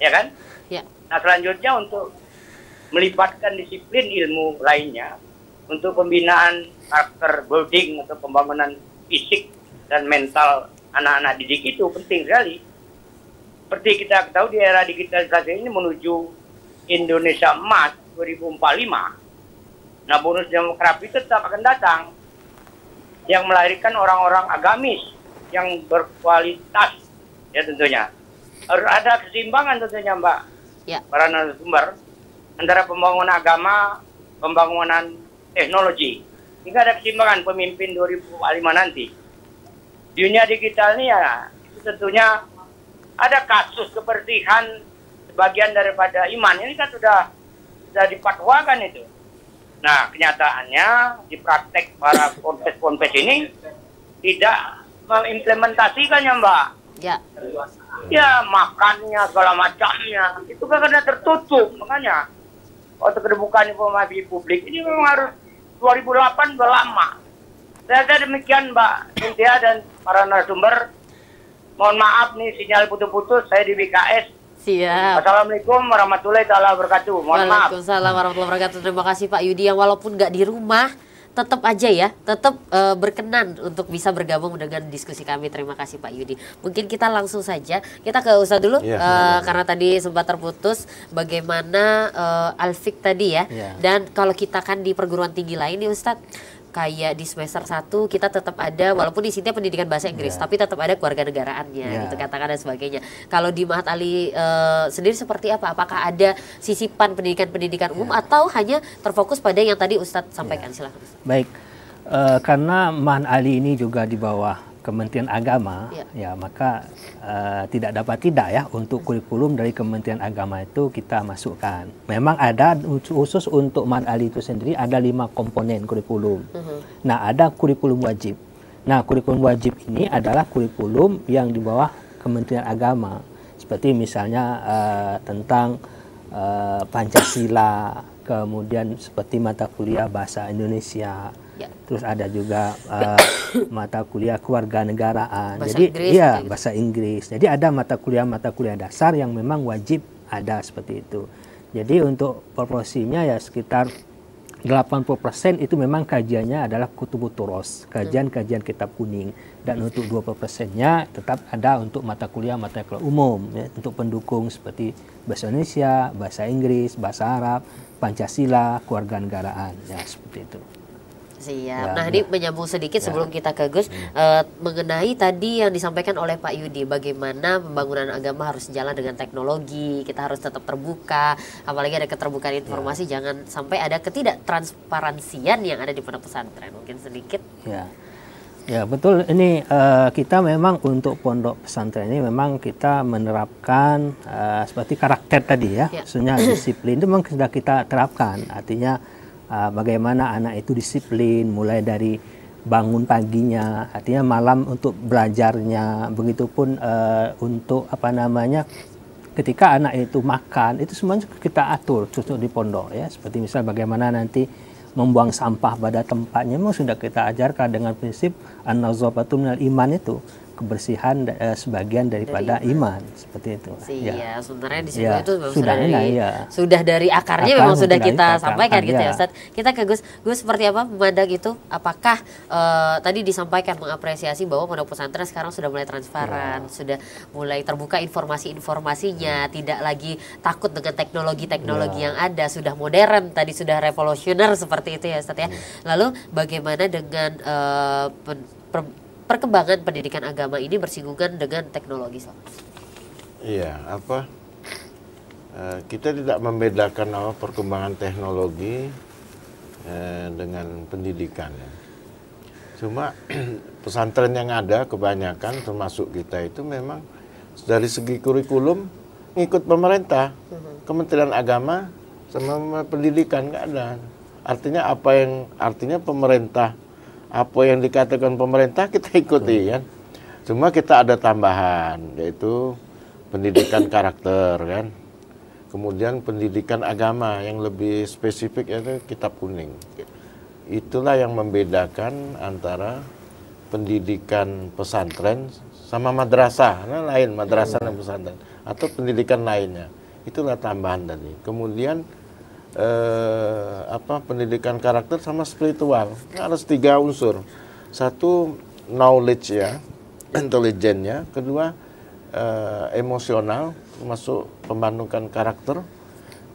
ya kan? Ya. Nah selanjutnya untuk melibatkan disiplin ilmu lainnya untuk pembinaan karakter building atau pembangunan fisik dan mental anak-anak didik itu penting sekali seperti kita ketahui di era digitalisasi ini menuju Indonesia emas 2045. Nah, bonus demografi tetap akan datang yang melahirkan orang-orang agamis yang berkualitas ya tentunya. Harus ada keseimbangan tentunya, Mbak. Ya. Para narasumber antara pembangunan agama, pembangunan teknologi. Jika ada keseimbangan pemimpin 2045 nanti. Dunia digital ini ya itu tentunya ada kasus kebersihan sebagian daripada iman ini kan sudah sudah dipatwakan itu. Nah kenyataannya di praktek para ponpes-ponpes ini tidak mengimplementasikannya mbak. Ya. Ya makannya segala macamnya itu kan karena tertutup makanya untuk keterbukaan informasi publik ini memang harus 2008 berlama. Saya demikian Mbak Cynthia dan para narasumber Mohon maaf nih sinyal putus-putus, saya di BKS. Siap. Assalamualaikum warahmatullahi wabarakatuh. Mohon maaf. Waalaikumsalam warahmatullahi wabarakatuh. Terima kasih Pak Yudi yang walaupun nggak di rumah tetap aja ya, tetap uh, eh, berkenan untuk bisa bergabung dengan diskusi kami. Terima kasih Pak Yudi. Mungkin kita langsung saja kita ke Ustaz dulu ya, uh, ya, karena tadi sempat terputus bagaimana uh, eh, Alfik tadi ya. ya. Dan kalau kita kan di perguruan tinggi lain nih Ustadz kayak di semester 1 kita tetap ada walaupun di sini pendidikan bahasa Inggris yeah. tapi tetap ada keluarga negaraannya yeah. gitu katakan dan sebagainya. Kalau di Mahat Ali uh, sendiri seperti apa? Apakah ada sisipan pendidikan-pendidikan iya. umum yeah. atau hanya terfokus pada yang tadi Ustadz sampaikan yeah. silahkan. Baik. Uh, karena Mahat Ali ini juga di bawah Kementerian Agama, ya, ya maka uh, tidak dapat tidak ya untuk kurikulum dari Kementerian Agama itu kita masukkan. Memang ada khusus untuk mad Ali itu sendiri ada lima komponen kurikulum. Uh mhm. -huh. Nah ada kurikulum wajib. Nah kurikulum wajib ini adalah kurikulum yang di bawah Kementerian Agama, seperti misalnya uh, tentang uh, Pancasila, kemudian seperti mata kuliah bahasa Indonesia Ya. terus ada juga uh, mata kuliah kewarganegaraan bahasa jadi Inggris, iya gitu. bahasa Inggris jadi ada mata kuliah mata kuliah dasar yang memang wajib ada seperti itu jadi untuk proporsinya ya sekitar 80% itu memang kajiannya adalah kutubu turos, kajian-kajian kitab kuning. Dan untuk 20%-nya tetap ada untuk mata kuliah mata kuliah umum ya, untuk pendukung seperti bahasa Indonesia, bahasa Inggris, bahasa Arab, Pancasila, keluarga negaraan, ya seperti itu. Siap. Ya. ya, nah, ya. ini menyambung sedikit ya. sebelum kita ke Gus hmm. uh, mengenai tadi yang disampaikan oleh Pak Yudi bagaimana pembangunan agama harus jalan dengan teknologi, kita harus tetap terbuka, apalagi ada keterbukaan informasi ya. jangan sampai ada ketidaktransparansian yang ada di pondok pesantren. Mungkin sedikit. Ya. Ya, betul ini uh, kita memang untuk pondok pesantren ini memang kita menerapkan uh, seperti karakter tadi ya. ya. disiplin itu memang sudah kita terapkan. Artinya uh, bagaimana anak itu disiplin mulai dari bangun paginya artinya malam untuk belajarnya begitupun uh, untuk apa namanya ketika anak itu makan itu semuanya kita atur contoh di pondok ya seperti misal bagaimana nanti membuang sampah pada tempatnya memang sudah kita ajarkan dengan prinsip an-nazabatun iman itu kebersihan e, sebagian daripada dari iman. iman seperti itu. Iya, sebenarnya di situ ya. itu sudah, sudah dari ya. sudah dari akarnya Akan, memang sudah kita akar, sampaikan akar, gitu ya, ya. Kita ke Gus, Gus seperti apa memandang itu? Apakah e, tadi disampaikan mengapresiasi bahwa pondok pesantren sekarang sudah mulai transparan, ya. sudah mulai terbuka informasi-informasinya, ya. tidak lagi takut dengan teknologi-teknologi ya. yang ada, sudah modern, tadi sudah revolusioner seperti itu ya Ustaz ya. ya. Lalu bagaimana dengan e, perkembangan pendidikan agama ini bersinggungan dengan teknologi Islam? Iya, apa? Eh, kita tidak membedakan apa perkembangan teknologi eh, dengan pendidikan. Ya. Cuma pesantren yang ada kebanyakan termasuk kita itu memang dari segi kurikulum ngikut pemerintah, mhm. Kementerian Agama sama pendidikan nggak ada. Artinya apa yang artinya pemerintah apa yang dikatakan pemerintah kita ikuti hmm. kan. Cuma kita ada tambahan yaitu pendidikan karakter kan. Kemudian pendidikan agama yang lebih spesifik yaitu kitab kuning. Itulah yang membedakan antara pendidikan pesantren sama madrasah. Nah, lain madrasah dan hmm. pesantren atau pendidikan lainnya. Itulah tambahan tadi. Kemudian eh, apa pendidikan karakter sama spiritual harus tiga unsur satu knowledge ya intelijennya kedua eh, emosional masuk pembandungkan karakter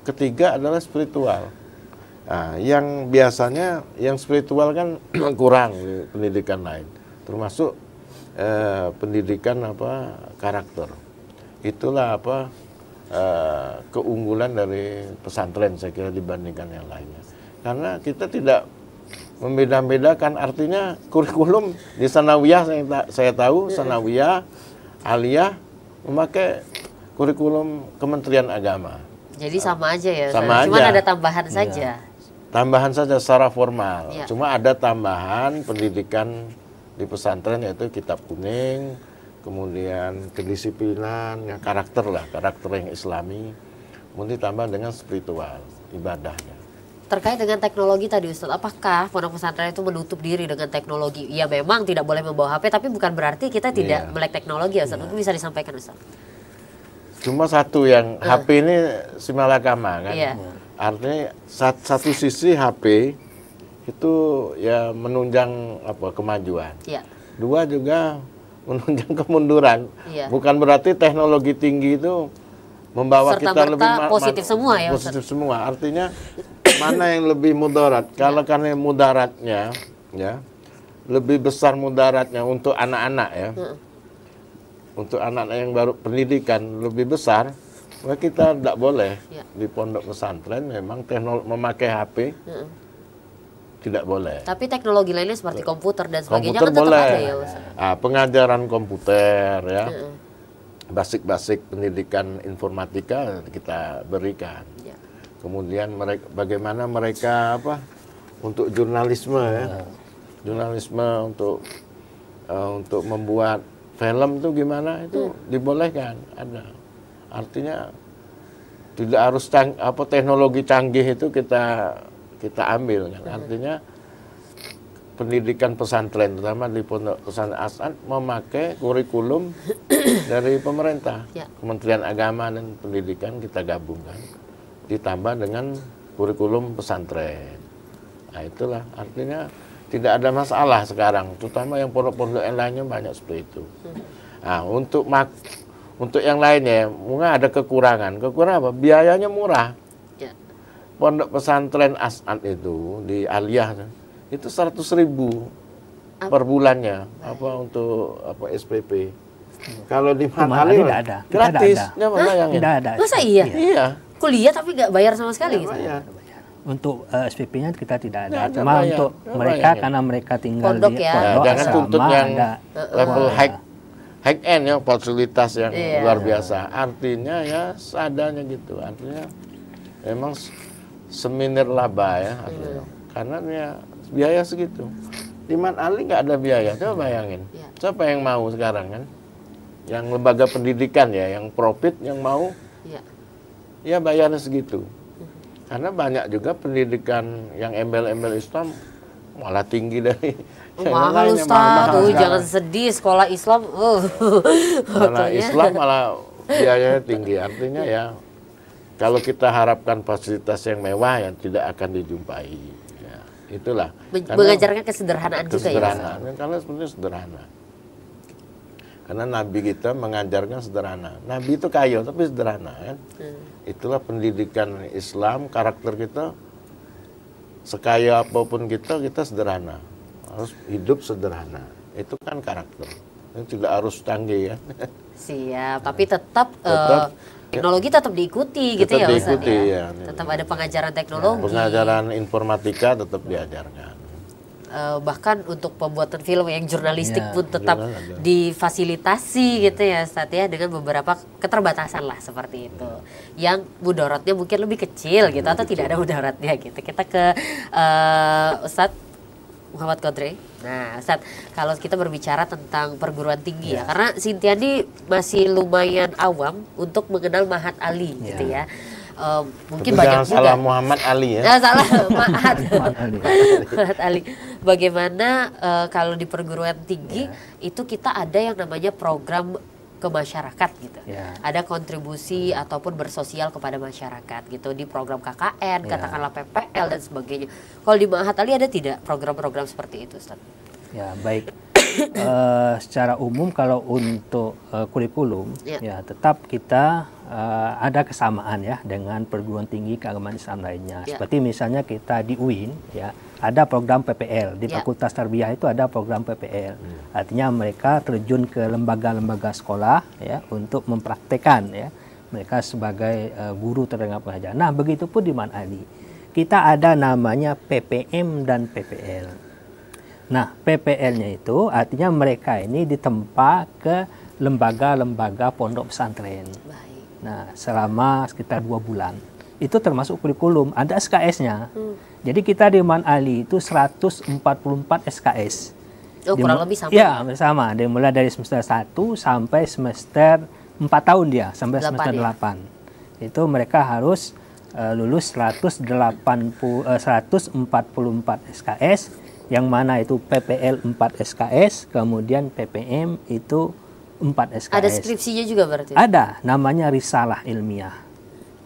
ketiga adalah spiritual nah, yang biasanya yang spiritual kan kurang pendidikan lain termasuk eh, pendidikan apa karakter itulah apa uh, keunggulan dari pesantren saya kira dibandingkan yang lainnya. Karena kita tidak membeda-bedakan artinya kurikulum di sanawiyah saya, ta saya tahu sanawiyah aliyah memakai kurikulum Kementerian Agama. Jadi sama aja ya. Sama Cuma aja. ada tambahan ya. saja. Tambahan saja secara formal. Ya. Cuma ada tambahan pendidikan di pesantren yaitu kitab kuning, kemudian kedisiplinan, ya, karakter lah, karakter yang islami, kemudian ditambah dengan spiritual, ibadahnya. Terkait dengan teknologi tadi Ustaz, apakah pondok pesantren itu menutup diri dengan teknologi? Ya memang tidak boleh membawa HP, tapi bukan berarti kita tidak yeah. melek teknologi ya Ustaz. Yeah. Mungkin bisa disampaikan Ustaz. Cuma satu yang uh. Eh. HP ini simalakama kan. Yeah. Artinya satu sisi HP itu ya menunjang apa kemajuan. Yeah. Dua juga menunjang kemunduran. Iya. Bukan berarti teknologi tinggi itu membawa Serta kita lebih positif semua ya. Positif Ustaz. semua. Artinya mana yang lebih mudarat? Iya. Kalau karena mudaratnya ya lebih besar mudaratnya untuk anak-anak ya. Hmm. Untuk anak-anak yang baru pendidikan lebih besar, kita tidak boleh ya. di pondok pesantren memang teknologi memakai HP. Hmm tidak boleh. Tapi teknologi lainnya seperti komputer dan sebagainya komputer kan tetap boleh. ada ya Nah, pengajaran komputer ya. Basic-basic hmm. pendidikan informatika kita berikan. Ya. Kemudian mereka bagaimana mereka apa untuk jurnalisme ya. ya. Jurnalisme untuk uh, untuk membuat film itu gimana itu hmm. dibolehkan ada. Artinya tidak harus cang, apa teknologi canggih itu kita kita ambil kan artinya pendidikan pesantren terutama di pondok pesantren Asad memakai kurikulum dari pemerintah ya. Kementerian Agama dan Pendidikan kita gabungkan ditambah dengan kurikulum pesantren nah itulah artinya tidak ada masalah sekarang terutama yang pondok-pondok yang lainnya banyak seperti itu hmm. nah untuk mak untuk yang lainnya mungkin ada kekurangan kekurangan apa biayanya murah pondok pesantren As'ad itu di Aliyah itu seratus ribu apa? per bulannya apa untuk apa SPP. Kalau di Fatali tidak ada. Gratis. Tidak ada. Tidak ada. Tidak ada. Masa iya? iya? Iya. Kuliah tapi nggak bayar sama sekali gitu. Untuk uh, eh, SPP-nya kita tidak ada. Nah, Cuma untuk mereka bayar. karena mereka tinggal pondok, di ya. pondok jangan tuntut yang ada. level high high end ya fasilitas yang yeah. luar biasa. Artinya ya seadanya gitu. Artinya memang seminir laba ya Karena ya, biaya segitu. Liman Ali nggak ada biaya. Coba bayangin. Iya. Siapa yang mau sekarang kan? Yang lembaga pendidikan ya, yang profit yang mau. Iya. Ya, ya bayarnya segitu. Mm-hmm. Karena banyak juga pendidikan yang embel-embel Islam malah tinggi dari oh, mahal Ustaz, tuh jangan sedih sekolah Islam. Uh, sekolah Islam malah biayanya tinggi. Artinya ya kalau kita harapkan fasilitas yang mewah yang tidak akan dijumpai. Ya, itulah. Mengajarkan kesederhanaan, kesederhanaan juga ya. ya Kalau sebenarnya sederhana. Karena Nabi kita mengajarkan sederhana. Nabi itu kaya tapi sederhana kan. Itulah pendidikan Islam, karakter kita sekaya apapun kita, kita sederhana. Harus hidup sederhana. Itu kan karakter. Itu tidak harus canggih ya. Siap, tapi tetap, tetap uh, Iya. teknologi tetap diikuti gitu tetap gitu ya diikuti, ya. ya. Tetap ada pengajaran iya, teknologi. Pengajaran informatika tetap diajarkan. Uh, bahkan untuk pembuatan film yang jurnalistik ya, pun tetap jurnal difasilitasi ya. gitu ya Ustaz ya dengan beberapa keterbatasan lah seperti itu ya. yang mudaratnya mungkin lebih kecil gitu lebih atau kecil. tidak ada mudaratnya gitu kita ke uh, Ustadz Muhammad Kodre. Nah, Ustaz, kalau kita berbicara tentang perguruan tinggi yeah. ya, karena Sintiani masih lumayan awam untuk mengenal Mahat Ali yeah. gitu ya. Uh, mungkin Tapi banyak jangan juga. salah Muhammad Ali ya. Nah, salah Mahat. Mahat Ali. Bagaimana uh, kalau di perguruan tinggi yeah. itu kita ada yang namanya program ke masyarakat gitu. Yeah. Ada kontribusi hmm. ataupun bersosial kepada masyarakat gitu di program KKN, yeah. katakanlah PPL dan sebagainya. Kalau di Mahat Ali ada tidak program-program seperti itu, Ustaz? Ya, baik. uh, secara umum kalau untuk uh, kurikulum yeah. ya tetap kita uh, ada kesamaan ya dengan perguruan tinggi keagamaan Islam lainnya. Yeah. Seperti misalnya kita di UIN ya ada program PPL di yeah. Fakultas Tarbiyah itu ada program PPL. Hmm. Artinya mereka terjun ke lembaga-lembaga sekolah ya untuk mempraktekan, ya mereka sebagai uh, guru tenaga pengajar. Nah, begitupun di Man Ali. Kita ada namanya PPM dan PPL. Nah, PPL-nya itu artinya mereka ini ditempa ke lembaga-lembaga pondok pesantren. Nah, selama sekitar dua bulan itu termasuk kurikulum, ada SKS-nya. Hmm. Jadi kita di Man Ali itu 144 SKS. Oh, kurang kurang lebih sama. Ya, sama. Dia mulai dari semester 1 sampai semester 4 tahun dia, sampai 8, semester ya? Itu mereka harus uh, lulus 180 uh, 144 SKS yang mana itu PPL 4 SKS, kemudian PPM itu 4 SKS. Ada skripsinya juga berarti? Ada, namanya risalah ilmiah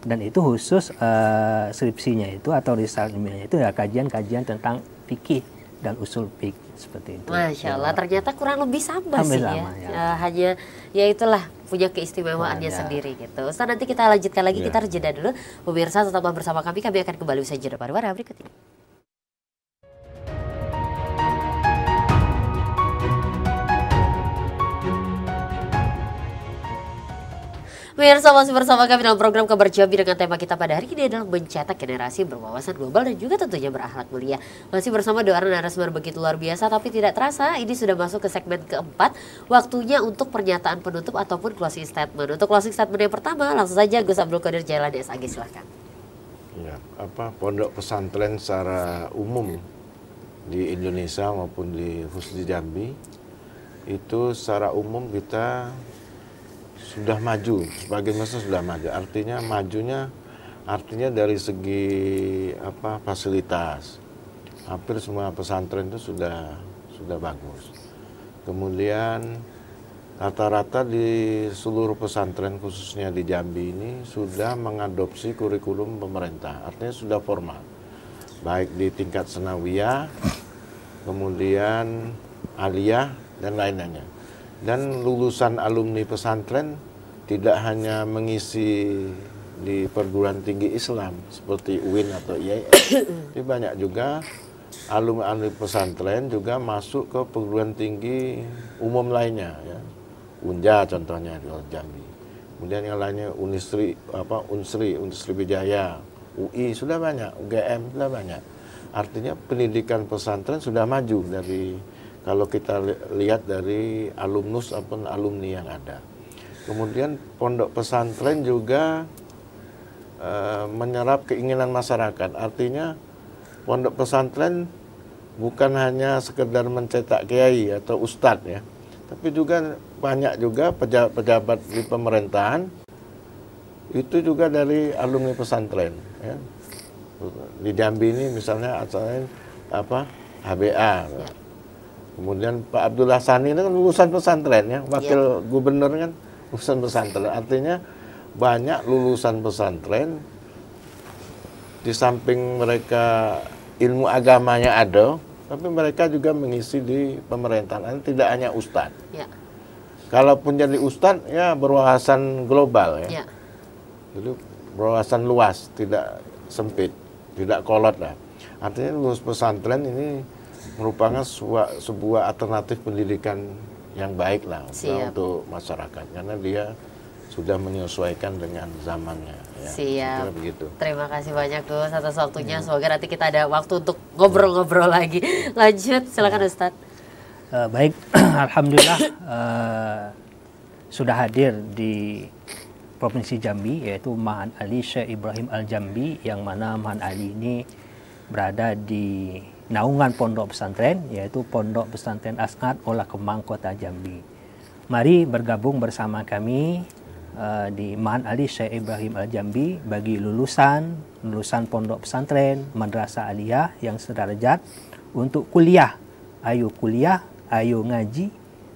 dan itu khusus uh, skripsinya itu atau risal ilmiahnya itu ya kajian-kajian tentang fikih dan usul pikir seperti itu. Masya Allah, ya. ternyata kurang lebih sama Hampir sih ya. sama, ya. ya. Uh, hanya ya itulah punya keistimewaannya nah, sendiri gitu. Ustaz nanti kita lanjutkan lagi, ya. kita harus jeda dulu. Pemirsa tetaplah bersama kami, kami akan kembali usai jeda pariwara berikut ini. Pemirsa masih bersama kami dalam program Kabar Jambi dengan tema kita pada hari ini adalah mencetak generasi berwawasan global dan juga tentunya berakhlak mulia. Masih bersama dua orang narasumber begitu luar biasa tapi tidak terasa ini sudah masuk ke segmen keempat. Waktunya untuk pernyataan penutup ataupun closing statement. Untuk closing statement yang pertama langsung saja Gus Abdul Qadir Jalan SAG silahkan. Ya, apa pondok pesantren secara umum di Indonesia maupun di khusus di Jambi itu secara umum kita sudah maju sebagian besar sudah maju artinya majunya artinya dari segi apa fasilitas hampir semua pesantren itu sudah sudah bagus kemudian rata-rata di seluruh pesantren khususnya di Jambi ini sudah mengadopsi kurikulum pemerintah artinya sudah formal baik di tingkat senawiyah kemudian aliyah dan lain-lainnya dan lulusan alumni pesantren tidak hanya mengisi di perguruan tinggi Islam seperti UIN atau IAIN, tapi banyak juga alumni pesantren juga masuk ke perguruan tinggi umum lainnya, ya. Unja contohnya di Jambi. Kemudian yang lainnya Unisri apa Unsri, Unsri Wijaya, UI sudah banyak, UGM sudah banyak. Artinya pendidikan pesantren sudah maju dari kalau kita lihat dari alumnus ataupun alumni yang ada. Kemudian pondok pesantren juga e, menyerap keinginan masyarakat. Artinya pondok pesantren bukan hanya sekedar mencetak kiai atau ustadz ya, tapi juga banyak juga pejabat-pejabat di pemerintahan itu juga dari alumni pesantren. Ya. Di Jambi ini misalnya asalnya apa HBA. Ya Kemudian Pak Abdullah Sani itu kan lulusan pesantren ya, iya. wakil yeah. gubernur kan lulusan pesantren. Artinya banyak lulusan pesantren di samping mereka ilmu agamanya ada, tapi mereka juga mengisi di pemerintahan tidak hanya ustadz. kalau iya. Yeah. Kalaupun jadi ustadz ya berwawasan global ya. ya. Yeah. Jadi berwawasan luas, tidak sempit, tidak kolot lah. Artinya lulus pesantren ini merupakan sebuah, sebuah alternatif pendidikan yang baik lah untuk masyarakat karena dia sudah menyesuaikan dengan zamannya. Ya. Siap. Begitu. Terima kasih banyak tuh satu satunya. Hmm. Iya. Semoga nanti kita ada waktu untuk ngobrol-ngobrol lagi. Lanjut, silakan ya. Ustadz. Uh, baik, Alhamdulillah uh, sudah hadir di Provinsi Jambi yaitu Mahan Ali Syekh Ibrahim Al Jambi yang mana Mahan Ali ini berada di naungan pondok pesantren yaitu Pondok Pesantren As'ad Olah Kemang Kota Jambi. Mari bergabung bersama kami uh, di man Ali Syekh Ibrahim Al Jambi bagi lulusan lulusan pondok pesantren, madrasah aliyah yang sederajat untuk kuliah. Ayo kuliah, ayo ngaji,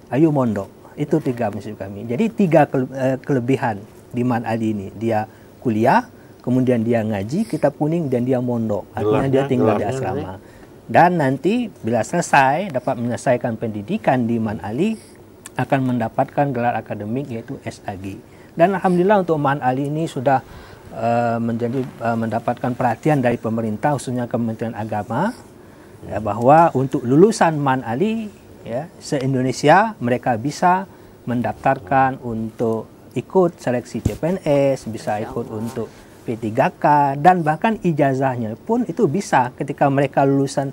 ayo mondok. Itu tiga prinsip kami. Jadi tiga eh, kelebihan di man Ali ini. Dia kuliah, kemudian dia ngaji kitab kuning dan dia mondok artinya dia tinggal di asrama ini dan nanti bila selesai dapat menyelesaikan pendidikan di Man Ali akan mendapatkan gelar akademik yaitu SAG. Dan alhamdulillah untuk Man Ali ini sudah uh, menjadi uh, mendapatkan perhatian dari pemerintah khususnya Kementerian Agama ya, bahwa untuk lulusan Man Ali ya se-Indonesia mereka bisa mendaftarkan untuk ikut seleksi CPNS, bisa ikut untuk P3K dan bahkan ijazahnya pun itu bisa ketika mereka lulusan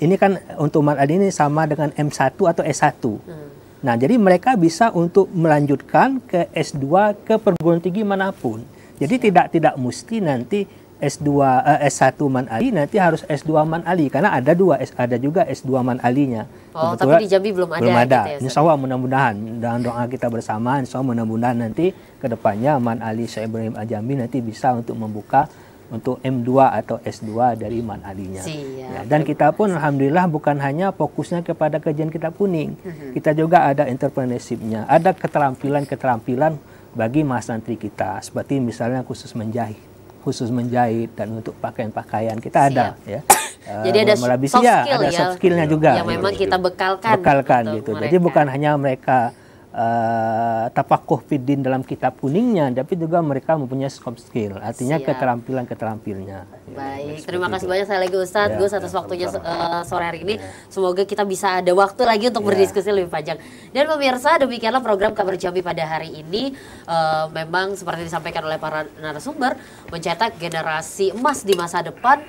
ini kan untuk Mad ini sama dengan M1 atau S1. Hmm. Nah, jadi mereka bisa untuk melanjutkan ke S2 ke perguruan tinggi manapun. Jadi tidak tidak mesti nanti S2 eh, S1 Man Ali nanti harus S2 Man Ali karena ada dua S ada juga S2 Man Ali-nya. Oh, Kebetulan, tapi di Jambi belum ada. Belum gitu ada. Gitu ya, Insya Allah mudah-mudahan dengan doa kita bersama Insya Allah mudah-mudahan nanti kedepannya Man Ali Syekh Ibrahim Ajambi nanti bisa untuk membuka untuk M2 atau S2 dari Man Alinya. Ya, dan kita pun alhamdulillah bukan hanya fokusnya kepada kajian kita kuning. Mm-hmm. Kita juga ada entrepreneurship-nya, ada keterampilan-keterampilan bagi mahasiswa kita seperti misalnya khusus menjahit khusus menjahit dan untuk pakaian-pakaian kita Siap. Ya. Eh, ada ya. Jadi uh, ada soft skill ya, ada soft skillnya iya, juga. Yang memang iya. kita bekalkan. Bekalkan gitu. gitu. Jadi bukan hanya mereka uh, eh, tapakuh dalam kitab kuningnya, tapi juga mereka mempunyai scope skill, artinya Siap. keterampilan keterampilnya. Ya, Baik, ya, terima kasih itu. banyak saya lagi Ustadz ya, Gus atas ya, waktunya uh, sore hari ini. Ya. Semoga kita bisa ada waktu lagi untuk ya. berdiskusi lebih panjang. Dan pemirsa demikianlah program kabar Jambi pada hari ini. Uh, memang seperti disampaikan oleh para narasumber, mencetak generasi emas di masa depan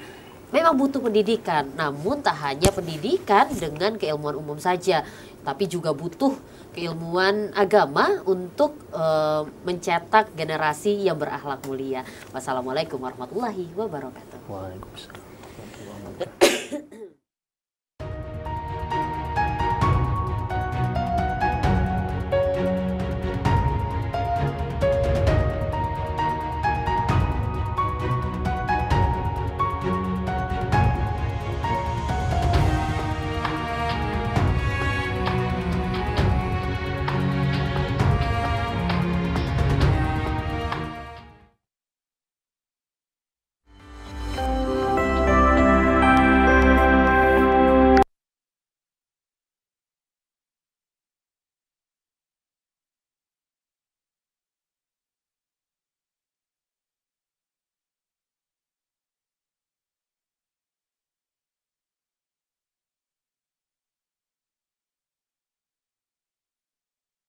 memang butuh pendidikan. Namun tak hanya pendidikan dengan keilmuan umum saja, tapi juga butuh keilmuan agama untuk uh, mencetak generasi yang berakhlak mulia. Wassalamualaikum warahmatullahi wabarakatuh. Waalaikumsalam.